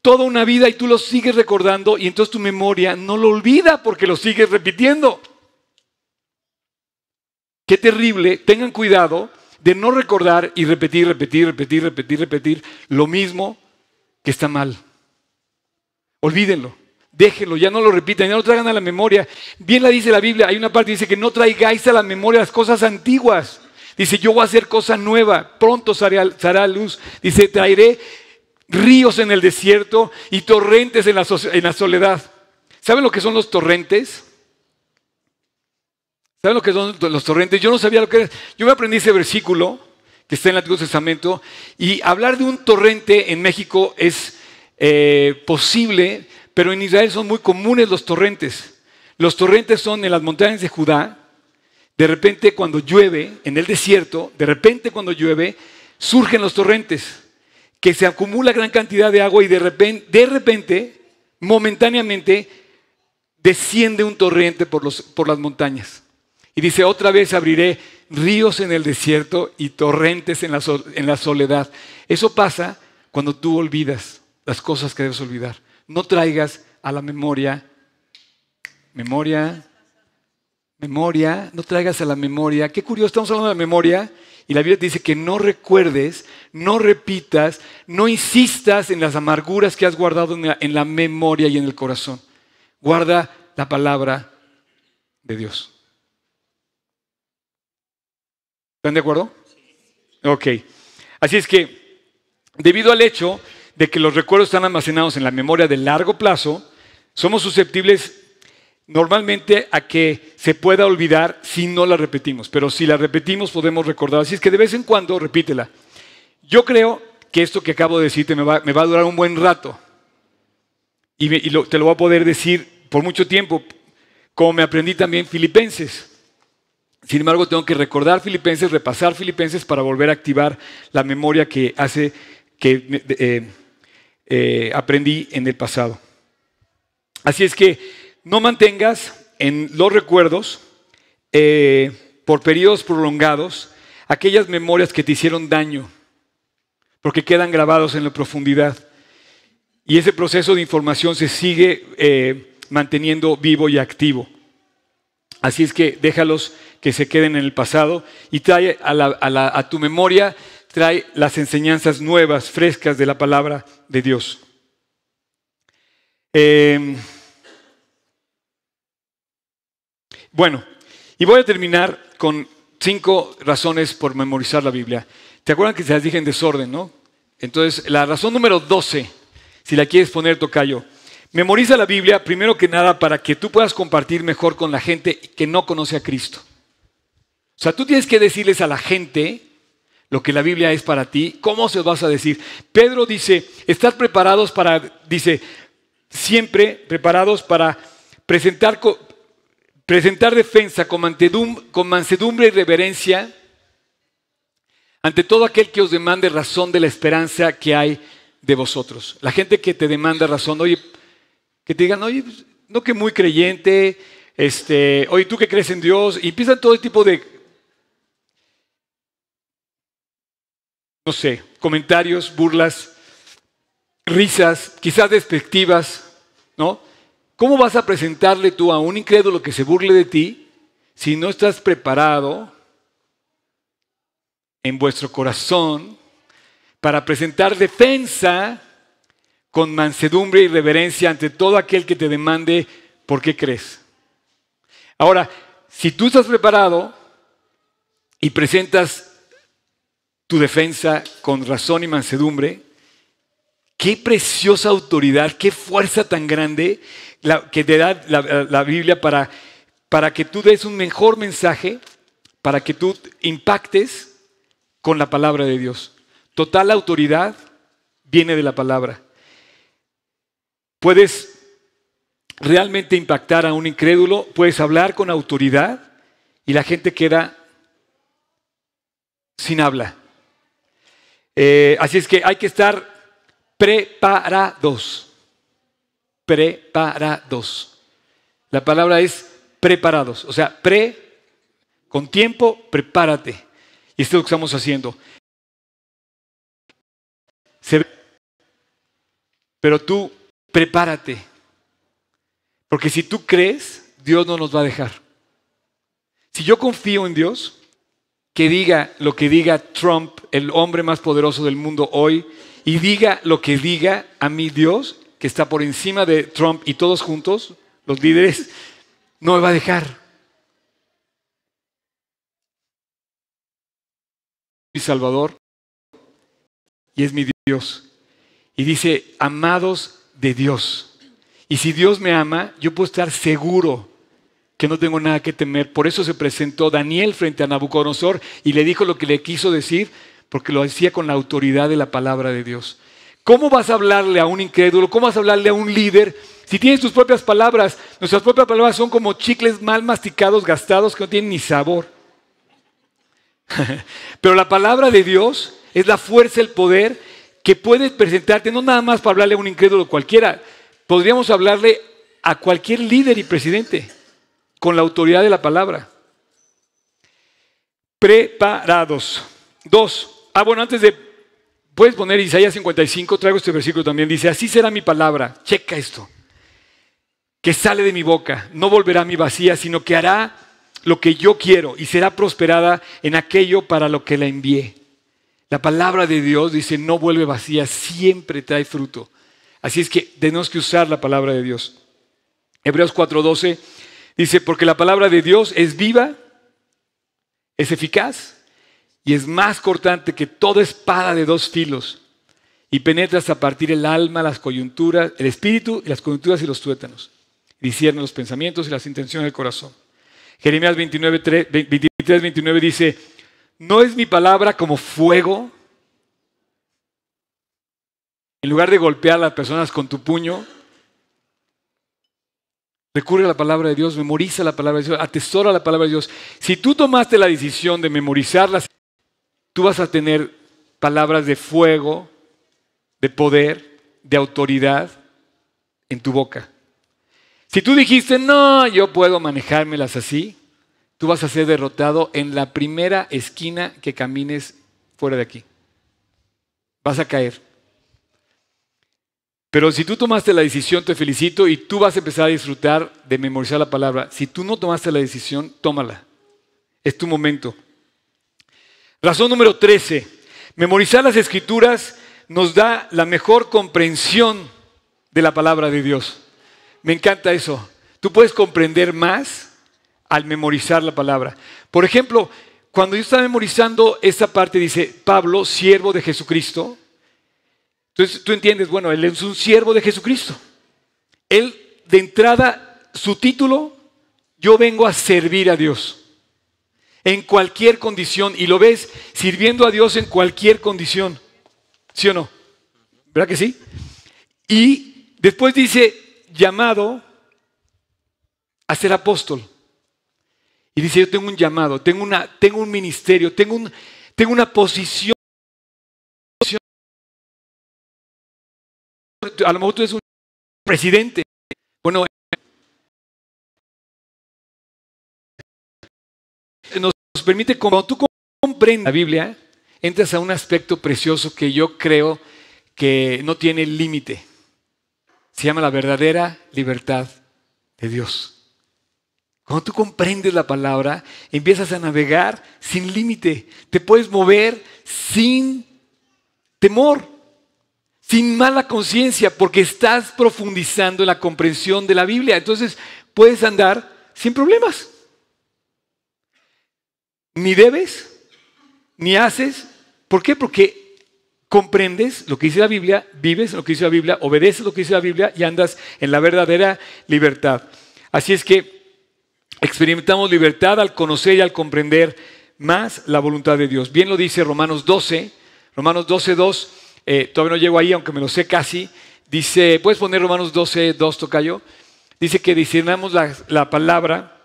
toda una vida y tú lo sigues recordando y entonces tu memoria no lo olvida porque lo sigues repitiendo. Qué terrible, tengan cuidado de no recordar y repetir, repetir, repetir, repetir, repetir lo mismo que está mal. Olvídenlo, déjenlo, ya no lo repitan, ya no lo traigan a la memoria. Bien la dice la Biblia, hay una parte que dice que no traigáis a la memoria las cosas antiguas. Dice, yo voy a hacer cosa nueva, pronto será luz. Dice, traeré ríos en el desierto y torrentes en en la soledad. ¿Saben lo que son los torrentes? ¿Saben lo que son los torrentes? Yo no sabía lo que era. Yo me aprendí ese versículo que está en el Antiguo Testamento y hablar de un torrente en México es eh, posible, pero en Israel son muy comunes los torrentes. Los torrentes son en las montañas de Judá. De repente cuando llueve, en el desierto, de repente cuando llueve, surgen los torrentes, que se acumula gran cantidad de agua y de repente, de repente momentáneamente, desciende un torrente por, los, por las montañas. Y dice, otra vez abriré ríos en el desierto y torrentes en la, soledad. Eso pasa cuando tú olvidas las cosas que debes olvidar. No traigas a la memoria, memoria, memoria, no traigas a la memoria. Qué curioso, estamos hablando de la memoria y la Biblia dice que no recuerdes, no repitas, no insistas en las amarguras que has guardado en la memoria y en el corazón. Guarda la palabra de Dios. ¿Están de acuerdo? Ok. Así es que, debido al hecho de que los recuerdos están almacenados en la memoria de largo plazo, somos susceptibles normalmente a que se pueda olvidar si no la repetimos, pero si la repetimos podemos recordar. Así es que de vez en cuando repítela. Yo creo que esto que acabo de decirte me va, a durar un buen rato y, te lo voy a poder decir por mucho tiempo, como me aprendí también filipenses. Sin embargo, tengo que recordar Filipenses, repasar Filipenses para volver a activar la memoria que hace que eh, eh, aprendí en el pasado. Así es que no mantengas en los recuerdos eh, por periodos prolongados aquellas memorias que te hicieron daño, porque quedan grabados en la profundidad. Y ese proceso de información se sigue manteniendo vivo y activo. Así es que déjalos que se queden en el pasado y trae a, tu memoria, trae las enseñanzas nuevas, frescas de la palabra de Dios. Em, bueno, y voy a terminar con cinco razones por memorizar la Biblia. ¿Te acuerdan que se las dije en desorden, no? Entonces, la razón número 12, si la quieres poner, tocayo, Memoriza la Biblia primero que nada para que tú puedas compartir mejor con la gente que no conoce a Cristo. O sea, tú tienes que decirles a la gente lo que la Biblia es para ti, cómo se los vas a decir. Pedro dice, estar preparados para, dice, siempre preparados para presentar, presentar defensa con, con mansedumbre y reverencia ante todo aquel que os demande razón de la esperanza que hay de vosotros. La gente que te demanda razón, oye, que te digan, oye, pues, no que muy creyente, este, oye, tú que crees en Dios, y empiezan todo tipo de, no sé, comentarios, burlas, risas, quizás despectivas, ¿no? ¿Cómo vas a presentarle tú a un incrédulo que se burle de ti si no estás preparado en vuestro corazón para presentar defensa con mansedumbre y reverencia ante todo aquel que te demande por qué crees. Ahora, si tú estás preparado y presentas tu defensa con razón y mansedumbre, qué preciosa autoridad, qué fuerza tan grande que te da la, Biblia para, para que tú des un mejor mensaje, para que tú impactes con la palabra de Dios. Total autoridad viene de la palabra. Puedes realmente impactar a un incrédulo, puedes hablar con autoridad y la gente queda sin habla. Eh, así es que hay que estar preparados. Preparados. La palabra es preparados. O sea, pre, con tiempo, prepárate. Y esto es lo que estamos haciendo. Pero tú prepárate. Porque si tú crees, Dios no nos va a dejar. Si yo confío en Dios, que diga lo que diga Trump, el hombre más poderoso del mundo hoy, y diga lo que diga a mi Dios, que está por encima de Trump y todos juntos, los líderes, no me va a dejar. Mi Salvador y es mi Dios. Y dice, amados de Dios. Y si Dios me ama, yo puedo estar seguro que no tengo nada que temer. Por eso se presentó Daniel frente a Nabucodonosor y le dijo lo que le quiso decir, porque lo hacía con la autoridad de la palabra de Dios. ¿Cómo vas a hablarle a un incrédulo? ¿Cómo vas a hablarle a un líder? Si tienes tus propias palabras, nuestras propias palabras son como chicles mal masticados, gastados, que no tienen ni sabor. Pero la palabra de Dios es la fuerza, el poder que puedes presentarte no nada más para hablarle a un incrédulo cualquiera, podríamos hablarle a cualquier líder y presidente con la autoridad de la palabra. Preparados. Dos. Ah, bueno, antes de... Puedes poner Isaías 55, traigo este versículo también. Dice, así será mi palabra. Checa esto. Que sale de mi boca. No volverá a mi vacía, sino que hará lo que yo quiero y será prosperada en aquello para lo que la envié. La palabra de Dios dice, no vuelve vacía, siempre trae fruto. Así es que tenemos que usar la palabra de Dios. Hebreos 4:12 dice, porque la palabra de Dios es viva, es eficaz y es más cortante que toda espada de dos filos y penetra hasta partir el alma, las coyunturas, el espíritu y las coyunturas y los tuétanos. Discierne los pensamientos y las intenciones del corazón. Jeremías 29, 29 dice, ¿No es mi palabra como fuego? En lugar de golpear a las personas con tu puño, recurre a la palabra de Dios, memoriza la palabra de Dios, atesora la palabra de Dios. Si tú tomaste la decisión de memorizarlas, tú vas a tener palabras de fuego, de poder, de autoridad en tu boca. Si tú dijiste, no, yo puedo manejármelas así, tú vas a ser derrotado en la primera esquina que camines fuera de aquí. Vas a caer. Pero si tú tomaste la decisión, te felicito y tú vas a empezar a disfrutar de memorizar la palabra. Si tú no tomaste la decisión, tómala. Es tu momento. Razón número 13. Memorizar las escrituras nos da la mejor comprensión de la palabra de Dios. Me encanta eso. Tú puedes comprender más al memorizar la palabra. Por ejemplo, cuando yo estaba memorizando esta parte, dice Pablo, siervo de Jesucristo. Entonces tú entiendes, bueno, él es un siervo de Jesucristo. Él, de entrada, su título, yo vengo a servir a Dios. En cualquier condición. Y lo ves sirviendo a Dios en cualquier condición. ¿Sí o no? ¿Verdad que sí? Y después dice, llamado a ser apóstol. Y dice, yo tengo un llamado, tengo, una, tengo un ministerio, tengo, un, tengo una posición. A lo mejor tú eres un presidente. Bueno, nos permite, cuando tú comprendes la Biblia, entras a un aspecto precioso que yo creo que no tiene límite. Se llama la verdadera libertad de Dios. Cuando tú comprendes la palabra, empiezas a navegar sin límite. Te puedes mover sin temor, sin mala conciencia, porque estás profundizando en la comprensión de la Biblia. Entonces puedes andar sin problemas. Ni debes, ni haces. ¿Por qué? Porque comprendes lo que dice la Biblia, vives lo que dice la Biblia, obedeces lo que dice la Biblia y andas en la verdadera libertad. Así es que Experimentamos libertad al conocer y al comprender más la voluntad de Dios. Bien lo dice Romanos 12, Romanos 12, 2, eh, todavía no llego ahí, aunque me lo sé casi, dice, puedes poner Romanos 12, 2, tocayo, dice que discernamos la, palabra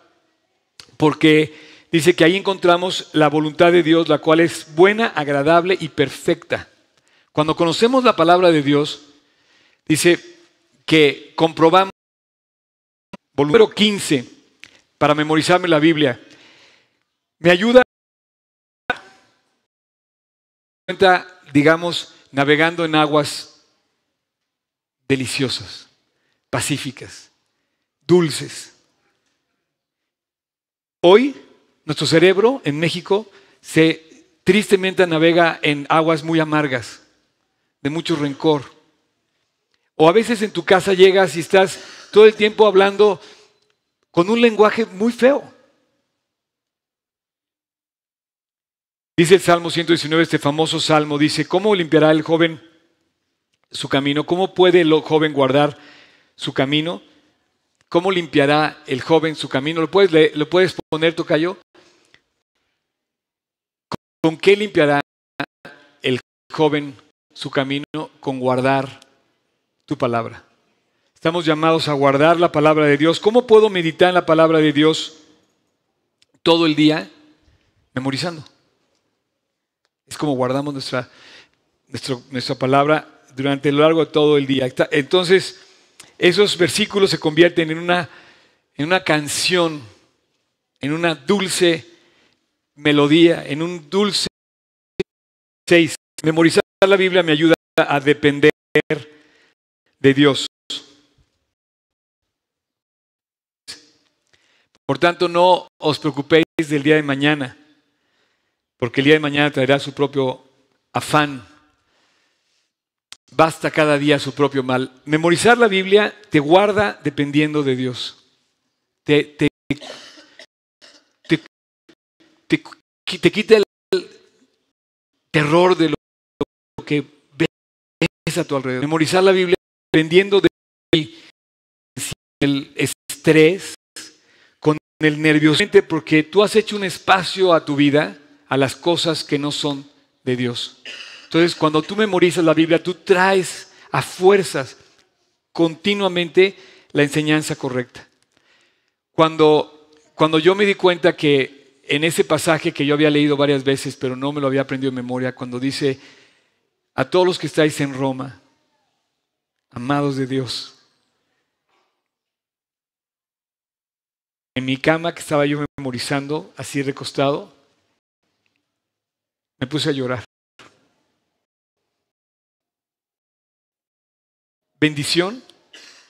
porque dice que ahí encontramos la voluntad de Dios, la cual es buena, agradable y perfecta. Cuando conocemos la palabra de Dios, dice que comprobamos, número 15, para memorizarme la Biblia. Me ayuda, digamos, navegando en aguas deliciosas, pacíficas, dulces. Hoy nuestro cerebro en México se tristemente navega en aguas muy amargas, de mucho rencor. O a veces en tu casa llegas y estás todo el tiempo hablando con un lenguaje muy feo. Dice el Salmo 119, este famoso salmo, dice, ¿cómo limpiará el joven su camino? ¿Cómo puede el joven guardar su camino? ¿Cómo limpiará el joven su camino? ¿Lo puedes, lo puedes poner, Tocayo? ¿Con qué limpiará el joven su camino? Con guardar tu palabra. Estamos llamados a guardar la palabra de Dios. ¿Cómo puedo meditar en la palabra de Dios todo el día? Memorizando. Es como guardamos nuestra, nuestro, nuestra palabra durante lo largo de todo el día. Entonces, esos versículos se convierten en una, en una canción, en una dulce melodía, en un dulce... Memorizar la Biblia me ayuda a depender de Dios. Por tanto, no os preocupéis del día de mañana, porque el día de mañana traerá su propio afán. Basta cada día su propio mal. Memorizar la Biblia te guarda dependiendo de Dios. Te, te, te, te quita el terror de lo que ves a tu alrededor. Memorizar la Biblia dependiendo de el estrés, el nerviosamente porque tú has hecho un espacio a tu vida a las cosas que no son de Dios. Entonces, cuando tú memorizas la Biblia, tú traes a fuerzas continuamente la enseñanza correcta. Cuando, cuando yo me di cuenta que en ese pasaje que yo había leído varias veces, pero no me lo había aprendido en memoria, cuando dice, a todos los que estáis en Roma, amados de Dios, en mi cama que estaba yo memorizando, así recostado, me puse a llorar. Bendición,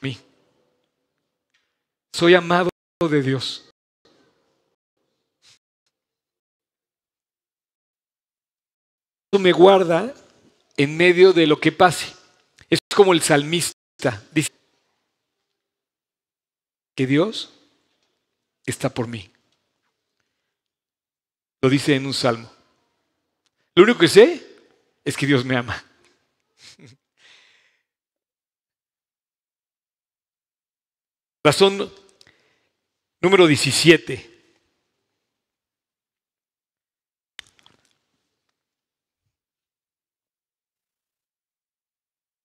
mí. Soy amado de Dios. Eso me guarda en medio de lo que pase. Es como el salmista. Dice que Dios está por mí. Lo dice en un salmo. Lo único que sé es que Dios me ama. Razón número 17.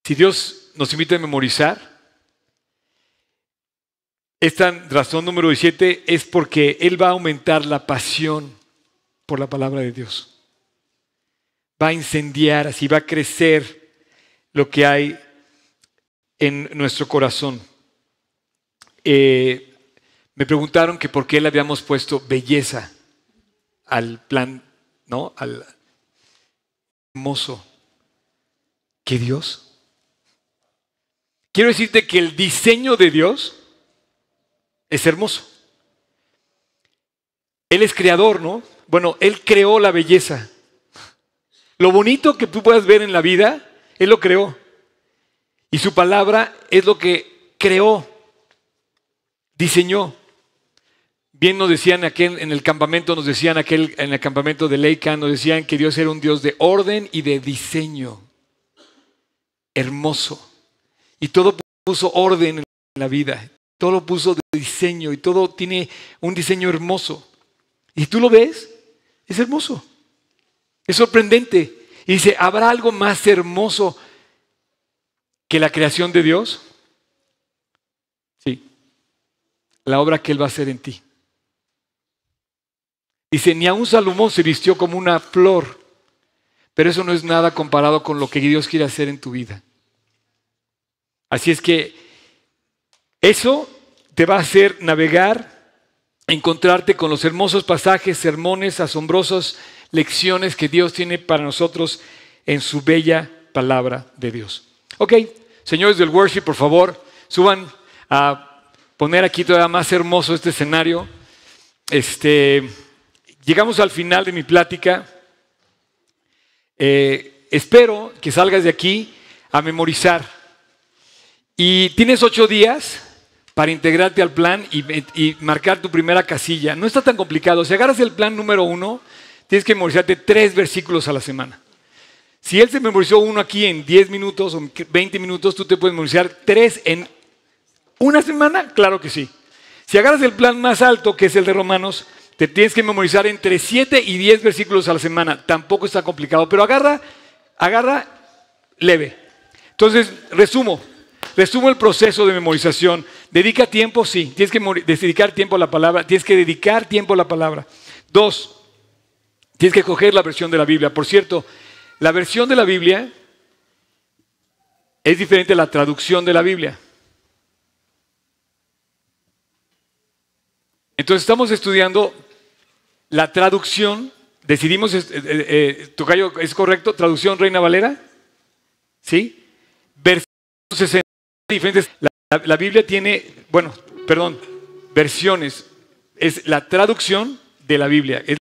Si Dios nos invita a memorizar, esta razón número 17 es porque Él va a aumentar la pasión por la palabra de Dios. Va a incendiar, así va a crecer lo que hay en nuestro corazón. Eh, me preguntaron que por qué le habíamos puesto belleza al plan, ¿no? Al hermoso. ¿Qué Dios? Quiero decirte que el diseño de Dios es hermoso. Él es creador, ¿no? Bueno, Él creó la belleza. Lo bonito que tú puedas ver en la vida, Él lo creó. Y su palabra es lo que creó, diseñó. Bien nos decían aquel, en el campamento, nos decían aquel, en el campamento de Leica, nos decían que Dios era un Dios de orden y de diseño. Hermoso. Y todo puso orden en la vida. Todo lo puso de diseño y todo tiene un diseño hermoso. Y tú lo ves, es hermoso. Es sorprendente. Y dice, ¿habrá algo más hermoso que la creación de Dios? Sí. La obra que Él va a hacer en ti. Dice, ni a un Salomón se vistió como una flor. Pero eso no es nada comparado con lo que Dios quiere hacer en tu vida. Así es que eso te va a hacer navegar, encontrarte con los hermosos pasajes, sermones, asombrosas lecciones que Dios tiene para nosotros en su bella palabra de Dios. Ok, señores del worship, por favor, suban a poner aquí todavía más hermoso este escenario. Este, llegamos al final de mi plática. Eh, espero que salgas de aquí a memorizar. Y tienes ocho días para integrarte al plan y, marcar tu primera casilla. No está tan complicado. Si agarras el plan número uno, tienes que memorizarte tres versículos a la semana. Si él se memorizó uno aquí en 10 minutos o 20 minutos, tú te puedes memorizar tres en una semana, claro que sí. Si agarras el plan más alto, que es el de Romanos, te tienes que memorizar entre 7 y 10 versículos a la semana. Tampoco está complicado, pero agarra, agarra leve. Entonces, resumo, Resumo el proceso de memorización. Dedica tiempo, sí. Tienes que dedicar tiempo a la palabra. Tienes que dedicar tiempo a la palabra. Dos, tienes que coger la versión de la Biblia. Por cierto, la versión de la Biblia es diferente a la traducción de la Biblia. Entonces estamos estudiando la traducción. Decidimos, eh, eh, eh, Tocayo, ¿es correcto? ¿Traducción Reina Valera? ¿Sí? Versículo diferentes. La, Biblia tiene, bueno, perdón, versiones. Es la traducción de la Biblia. Es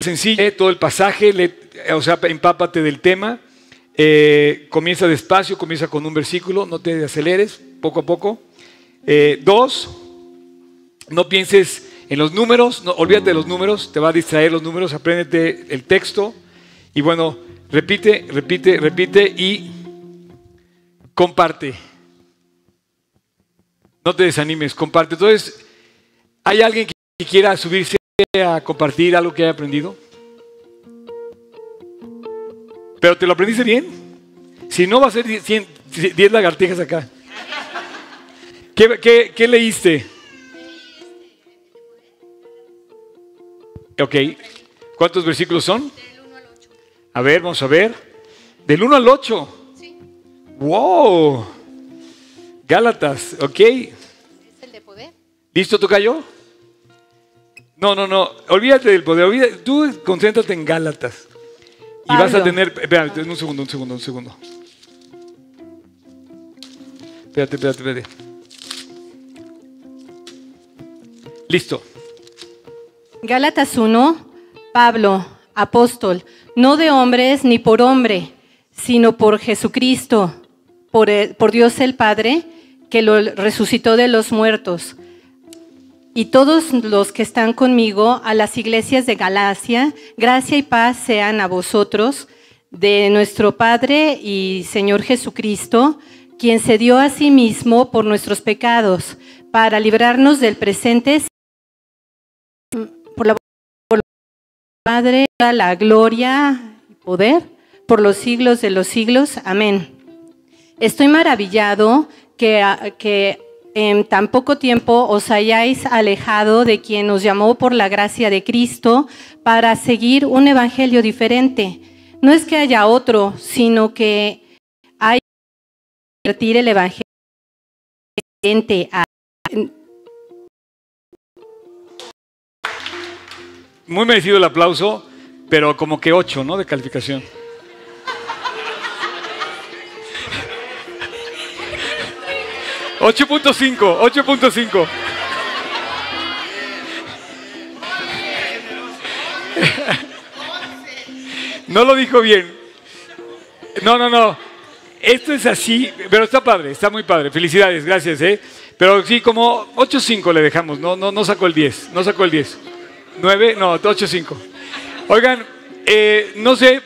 sencilla, todo el pasaje, o sea, empápate del tema. Eh, comienza despacio, comienza con un versículo, no te aceleres, poco a poco. Eh, dos, no pienses en los números, olvídate de los números, te va a distraer los números, apréndete el texto. Y bueno, repite, repite, repite y comparte. No te desanimes, comparte. Entonces, ¿hay alguien que quiera subirse a compartir algo que haya aprendido? ¿Pero te lo aprendiste bien? Si no, va a ser 10 lagartijas acá. ¿Qué, leíste? Ok. ¿Cuántos versículos son? Del 1 al 8. A ver, vamos a ver. Del 1 al 8. ¡Wow! Gálatas, ¿ok? ¿Es el de poder? ¿Listo, No, no, no. Olvídate del poder. Tú concéntrate en Gálatas. Y vas a tener. Espérate, un segundo, un segundo, un segundo. Espérate, espérate, espérate. Listo. Gálatas 1, Pablo, apóstol, no de hombres ni por hombre, sino por Jesucristo por, Dios el Padre, que lo resucitó de los muertos. Y todos los que están conmigo a las iglesias de Galacia, gracia y paz sean a vosotros, de nuestro Padre y Señor Jesucristo, quien se dio a sí mismo por nuestros pecados, para librarnos del presente por la, por la Padre, la gloria y poder por los siglos de los siglos. Amén. Estoy maravillado ah, que, en tan poco tiempo os hayáis alejado de quien os llamó por la gracia de Cristo para seguir un evangelio diferente. No es que haya otro, sino que hay que convertir el evangelio diferente a muy merecido el aplauso, pero como que ocho, ¿no? De calificación. 8.5, 8.5. No lo dijo bien. No, no, no. Esto es así, pero está padre, está muy padre. Felicidades, gracias, ¿eh? Pero sí, como 8.5 le dejamos, no, no, no sacó el 10, no sacó el 10. 9, no, 8.5. Oigan, eh, no sé,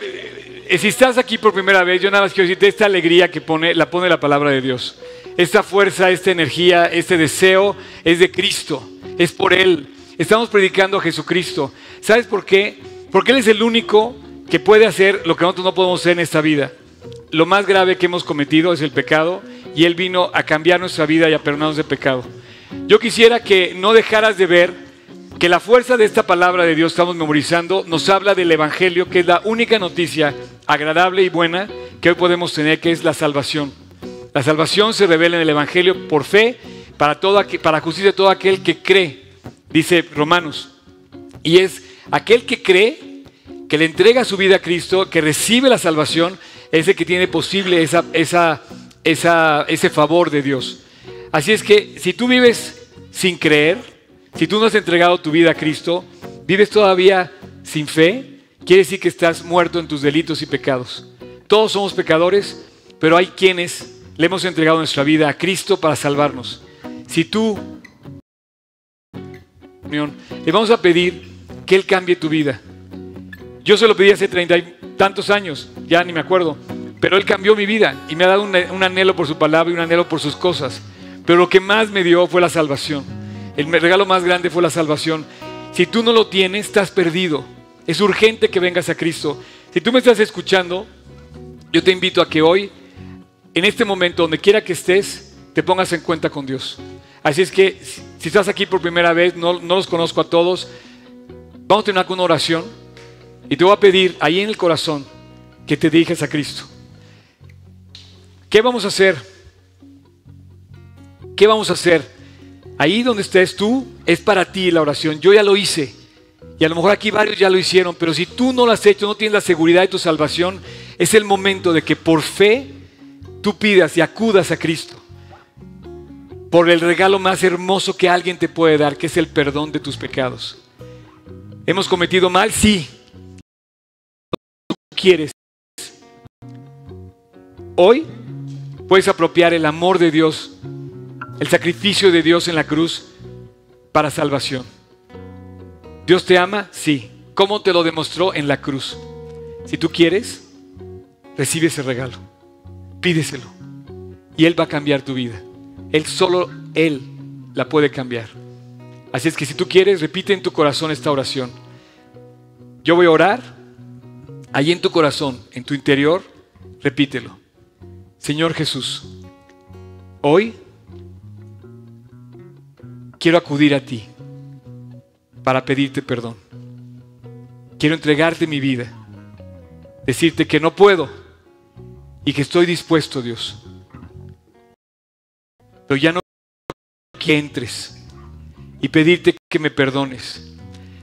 eh, si estás aquí por primera vez, yo nada más quiero decirte esta alegría que pone, la pone la palabra de Dios esta fuerza, esta energía, este deseo es de Cristo, es por Él. Estamos predicando a Jesucristo. ¿Sabes por qué? Porque Él es el único que puede hacer lo que nosotros no podemos hacer en esta vida. Lo más grave que hemos cometido es el pecado y Él vino a cambiar nuestra vida y a perdonarnos de pecado. Yo quisiera que no dejaras de ver que la fuerza de esta palabra de Dios que estamos memorizando nos habla del Evangelio, que es la única noticia agradable y buena que hoy podemos tener, que es la salvación. La salvación se revela en el Evangelio por fe para, todo para justicia de todo aquel que cree, dice Romanos. Y es aquel que cree, que le entrega su vida a Cristo, que recibe la salvación, es el que tiene posible esa, esa, esa, ese favor de Dios. Así es que si tú vives sin creer, si tú no has entregado tu vida a Cristo, vives todavía sin fe, quiere decir que estás muerto en tus delitos y pecados. Todos somos pecadores, pero hay quienes le hemos entregado nuestra vida a Cristo para salvarnos. Si tú... Le vamos a pedir que Él cambie tu vida. Yo se lo pedí hace treinta y tantos años, ya ni me acuerdo, pero Él cambió mi vida y me ha dado un, anhelo por su palabra y un anhelo por sus cosas. Pero lo que más me dio fue la salvación. El regalo más grande fue la salvación. Si tú no lo tienes, estás perdido. Es urgente que vengas a Cristo. Si tú me estás escuchando, yo te invito a que hoy en este momento, donde quiera que estés, te pongas en cuenta con Dios. Así es que si estás aquí por primera vez, no, no los conozco a todos, vamos a tener una oración y te voy a pedir ahí en el corazón que te dirijas a Cristo. ¿Qué vamos a hacer? ¿Qué vamos a hacer? Ahí donde estés tú, es para ti la oración. Yo ya lo hice. Y a lo mejor aquí varios ya lo hicieron, pero si tú no lo has hecho, no tienes la seguridad de tu salvación, es el momento de que por fe tú pidas y acudas a Cristo por el regalo más hermoso que alguien te puede dar, que es el perdón de tus pecados. ¿Hemos cometido mal? Sí. Tú quieres. Hoy puedes apropiar el amor de Dios, el sacrificio de Dios en la cruz para salvación. ¿Dios te ama? Sí. ¿Cómo te lo demostró en la cruz? Si tú quieres, recibe ese regalo. Pídeselo. Y Él va a cambiar tu vida. Él solo, Él la puede cambiar. Así es que si tú quieres, repite en tu corazón esta oración. Yo voy a orar. Allí en tu corazón, en tu interior, repítelo. Señor Jesús, hoy quiero acudir a ti para pedirte perdón. Quiero entregarte mi vida. Decirte que no puedo y que estoy dispuesto, Dios. Pero ya no que entres y pedirte que me perdones.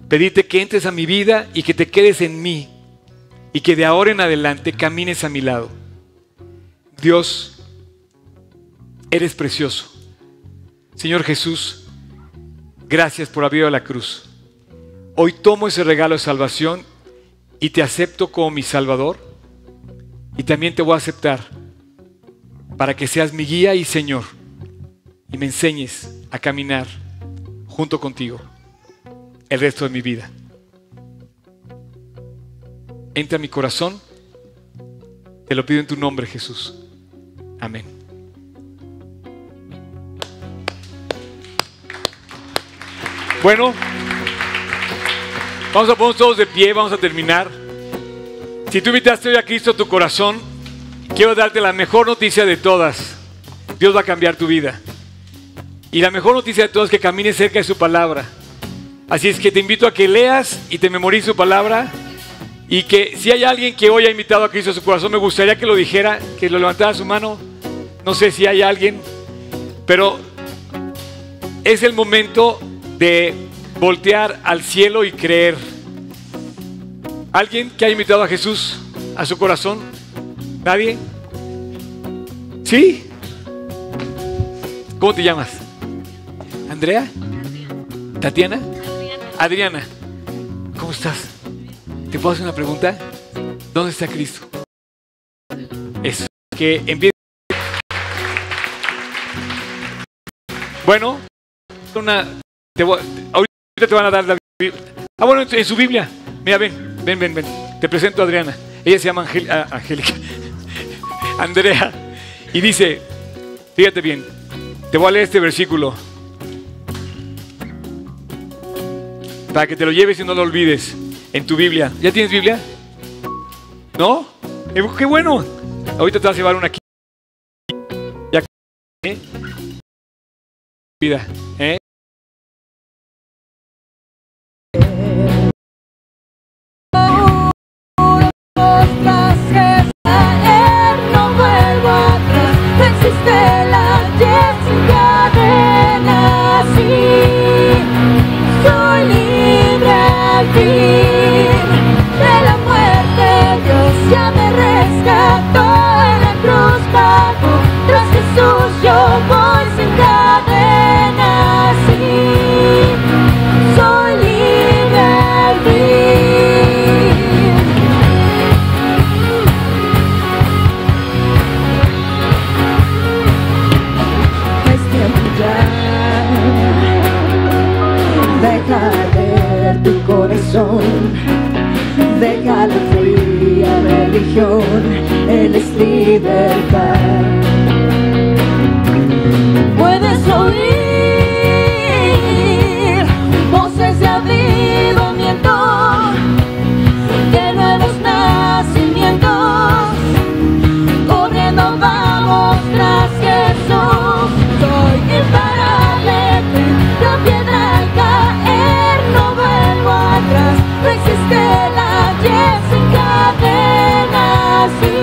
Pedirte que entres a mi vida y que te quedes en mí y que de ahora en adelante camines a mi lado. Dios, eres precioso. Señor Jesús, gracias por haber a la cruz. Hoy tomo ese regalo de salvación y te acepto como mi Salvador y también te voy a aceptar para que seas mi guía y Señor y me enseñes a caminar junto contigo el resto de mi vida. Entra a mi corazón, te lo pido en tu nombre Jesús. Amén. Bueno, vamos a ponernos todos de pie, vamos a terminar. Si tú invitaste hoy a Cristo tu corazón, quiero darte la mejor noticia de todas. Dios va a cambiar tu vida. Y la mejor noticia de todas es que camines cerca de su palabra. Así es que te invito a que leas y te memorices su palabra. Y que si hay alguien que hoy ha invitado a Cristo a su corazón, me gustaría que lo dijera, que lo levantara su mano. No sé si hay alguien, pero es el momento de voltear al cielo y creer. ¿Alguien que ha invitado a Jesús a su corazón? ¿Nadie? ¿Sí? ¿Cómo te llamas? ¿Andrea? ¿Tatiana? Adriana. ¿Cómo estás? ¿Te puedo hacer una pregunta? ¿Dónde está Cristo? Es Que empieza. Bueno, una, ahorita te van a dar la Biblia. Ah, bueno, en su Biblia. Mira, ven. Ven, ven, ven. Te presento a Adriana. Ella se llama Angélica. Andrea. Y dice, fíjate bien, te voy a leer este versículo. Para que te lo lleves y no lo olvides en tu Biblia. ¿Ya tienes Biblia? ¿No? Eh, pues, ¡Qué bueno! Ahorita te vas a llevar una aquí. Ya. ¿Eh? Vida. ¿eh? I feel